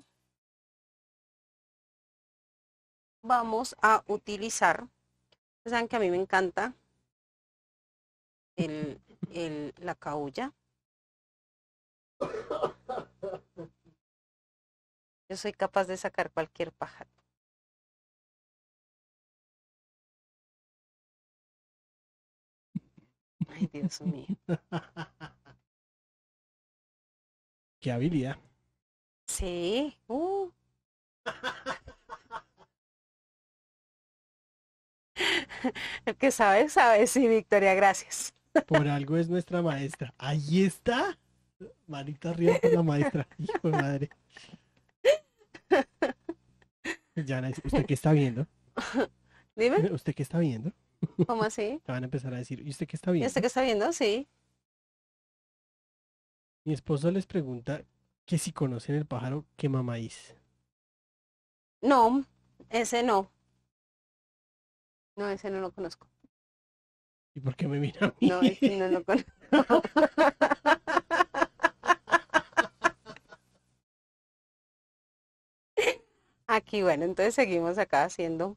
vamos a utilizar, saben que a mí me encanta el, el, la caulla. Yo soy capaz de sacar cualquier pájaro. Ay, Dios mío. Qué habilidad. Sí. Uh. El que sabe, sabe. Sí, Victoria, gracias. Por algo es nuestra maestra. Ahí está. Manita arriba con la maestra. Hijo de madre. Yana, ¿usted qué está viendo? Dime. ¿Usted qué está viendo? ¿Cómo así? Te van a empezar a decir, ¿y usted qué está viendo? ¿Y usted qué está viendo? Sí. Mi esposo les pregunta que si conocen el pájaro que mamá No, ese no. No, ese no lo conozco. ¿Y por qué me mira No, ese no lo conozco. aquí, bueno, entonces seguimos acá haciendo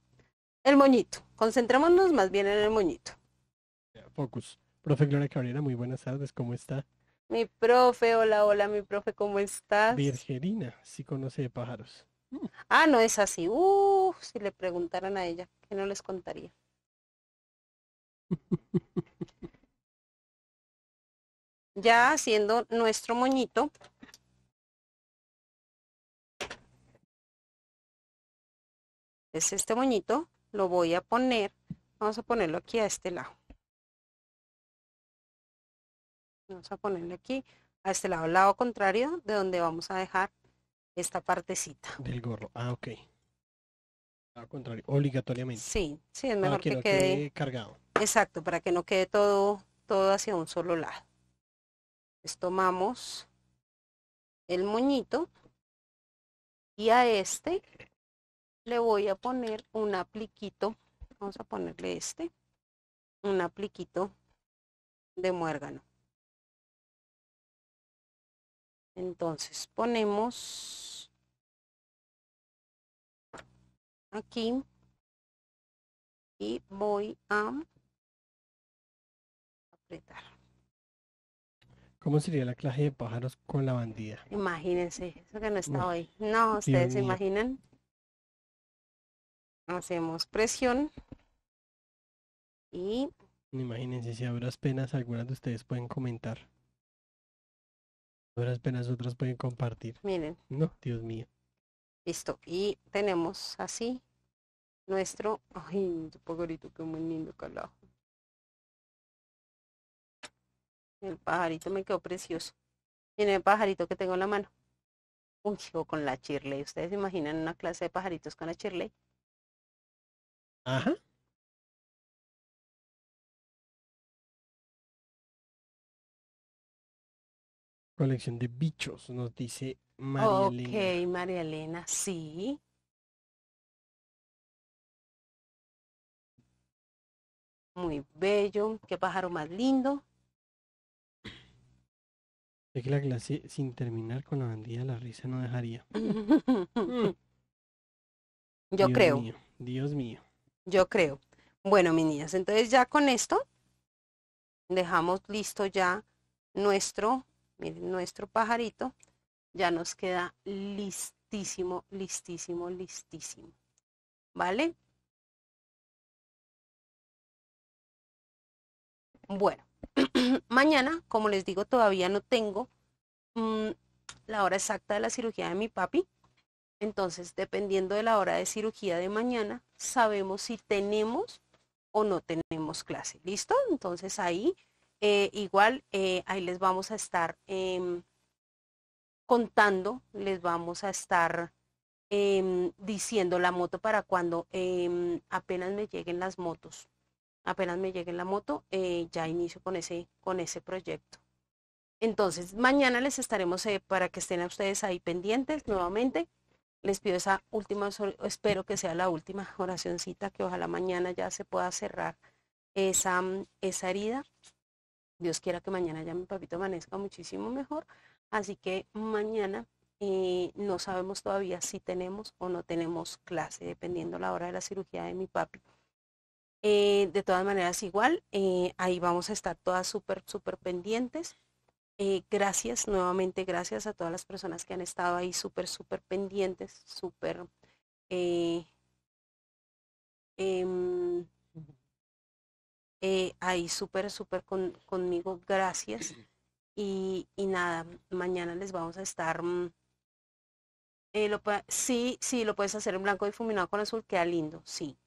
el moñito. Concentrémonos más bien en el moñito. Focus. Profe Gloria Cabrera, muy buenas tardes, ¿cómo está? Mi profe, hola, hola, mi profe, ¿cómo estás? Virgerina, sí conoce de pájaros. Mm. Ah, no es así. Uf, si le preguntaran a ella, ¿qué no les contaría. ya haciendo nuestro moñito, es este moñito, lo voy a poner, vamos a ponerlo aquí a este lado. Vamos a ponerle aquí a este lado, lado contrario de donde vamos a dejar esta partecita. Del gorro, ah, ok. Al contrario, obligatoriamente. Sí, sí, es mejor que, quede... cargado. Exacto, para que no quede todo, todo hacia un solo lado. Entonces tomamos el moñito y a este le voy a poner un apliquito, vamos a ponerle este, un apliquito de muérgano. Entonces ponemos aquí y voy a apretar. ¿Cómo sería la clase de pájaros con la bandida? Imagínense, eso que no está hoy No, ustedes se imaginan hacemos presión y... Imagínense si a penas algunas de ustedes pueden comentar. A apenas penas otras pueden compartir. Miren. No, Dios mío. Listo. Y tenemos así nuestro... Ay, tu este pajarito que muy lindo Calado. El pajarito me quedó precioso. Tiene el pajarito que tengo en la mano. Un chico con la chirley. ¿Ustedes imaginan una clase de pajaritos con la chirley? Ajá. Colección de bichos, nos dice María Ok, Elena. María Elena, sí. Muy bello, qué pájaro más lindo. Es que la clase sin terminar con la bandida la risa no dejaría. Mm. Yo creo. mío, Dios mío yo creo. Bueno, mis niñas, entonces ya con esto dejamos listo ya nuestro, miren, nuestro pajarito. Ya nos queda listísimo, listísimo, listísimo. ¿Vale? Bueno, mañana, como les digo, todavía no tengo mm, la hora exacta de la cirugía de mi papi. Entonces, dependiendo de la hora de cirugía de mañana, sabemos si tenemos o no tenemos clase. ¿Listo? Entonces ahí eh, igual eh, ahí les vamos a estar em, contando, les vamos a estar em, diciendo la moto para cuando em, apenas me lleguen las motos. Apenas me lleguen la moto, eh, ya inicio con ese, con ese proyecto. Entonces, mañana les estaremos para que estén a ustedes ahí pendientes nuevamente les pido esa última, espero que sea la última oracióncita, que ojalá mañana ya se pueda cerrar esa, mm, esa herida. Dios quiera que mañana ya mi papito amanezca muchísimo mejor. Así que mañana eh, no sabemos todavía si tenemos o no tenemos clase, dependiendo la hora de la cirugía de mi papi. Eh, de todas maneras, igual, eh, ahí vamos a estar todas súper, súper pendientes. Eh, gracias, nuevamente gracias a todas las personas que han estado ahí súper, súper pendientes, súper... Eh, em, eh, ahí súper, súper conmigo, gracias. Y, nada, mañana les vamos a estar... Mm, sí, sí, lo puedes hacer en blanco difuminado con azul, queda lindo, sí.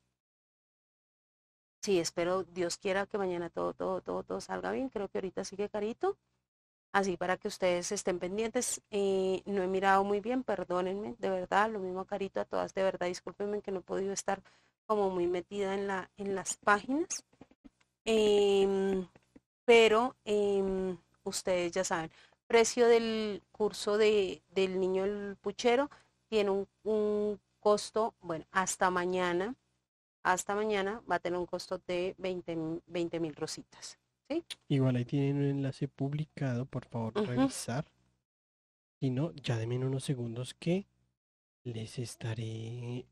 Sí, espero, Dios quiera que mañana todo, todo, todo, todo salga bien. Creo que ahorita sigue carito. Así para que ustedes estén pendientes. Eh, no he mirado muy bien, perdónenme, de verdad, lo mismo carito a todas, de verdad, discúlpenme que no he podido estar como muy metida en, la, en las páginas. Em, pero em, ustedes ya saben, precio del curso del niño el puchero tiene un, un costo, bueno, hasta mañana, hasta mañana va a tener un costo de 20 mil rositas. Igual ahí tienen un enlace publicado, por favor, revisar. Si no, ya denme unos segundos que les estaré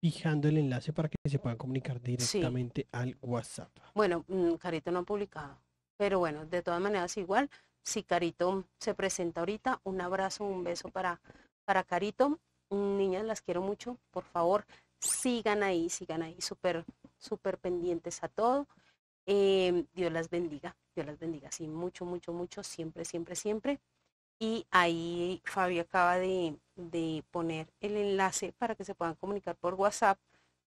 fijando el enlace para que se puedan comunicar directamente al WhatsApp. Bueno, mm, Carito no ha publicado, pero bueno, de todas maneras igual, si Carito se presenta ahorita, un abrazo, un beso para, para Carito. Mm, niñas, las quiero mucho, por favor, sigan ahí, sigan ahí, súper, súper pendientes a todo. Em, Dios las bendiga, Dios las bendiga, sí, mucho, mucho, mucho, siempre, siempre, siempre. Y ahí Fabio acaba de, poner el enlace para que se puedan comunicar por WhatsApp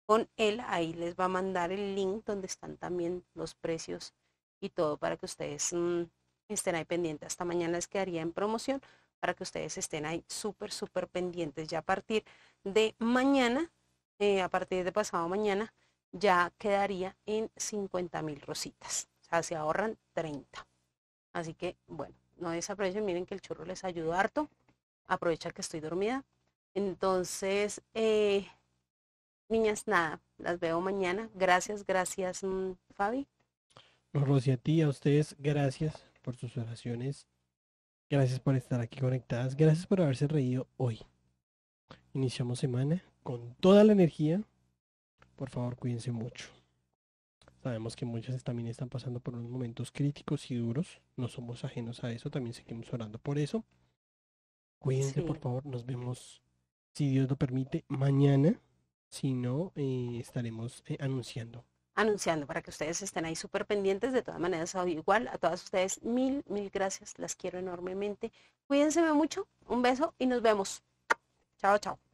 con él. Ahí les va a mandar el link donde están también los precios y todo para que ustedes mm, estén ahí pendientes. Hasta mañana les quedaría en promoción para que ustedes estén ahí súper, súper pendientes. Ya a partir de mañana, eh, a partir de pasado mañana, ya quedaría en 50 mil rositas. O sea, se ahorran 30. Así que, bueno, no desaprovechen. Miren que el churro les ayudó harto. Aprovecha que estoy dormida. Entonces, eh, niñas, nada. Las veo mañana. Gracias, gracias, mm, Fabi. Rosy, a ti, a ustedes, gracias por sus oraciones. Gracias por estar aquí conectadas. Gracias por haberse reído hoy. Iniciamos semana con toda la energía por favor cuídense mucho. Sabemos que muchas también están pasando por unos momentos críticos y duros. No somos ajenos a eso, también seguimos orando por eso. Cuídense, por favor. Nos vemos, si Dios lo permite, mañana. Si no, eh, estaremos eh, anunciando. Anunciando para que ustedes estén ahí súper pendientes. De todas maneras, igual a todas ustedes, mil, mil gracias. Las quiero enormemente. Cuídense mucho. Un beso y nos vemos. Chao, chao.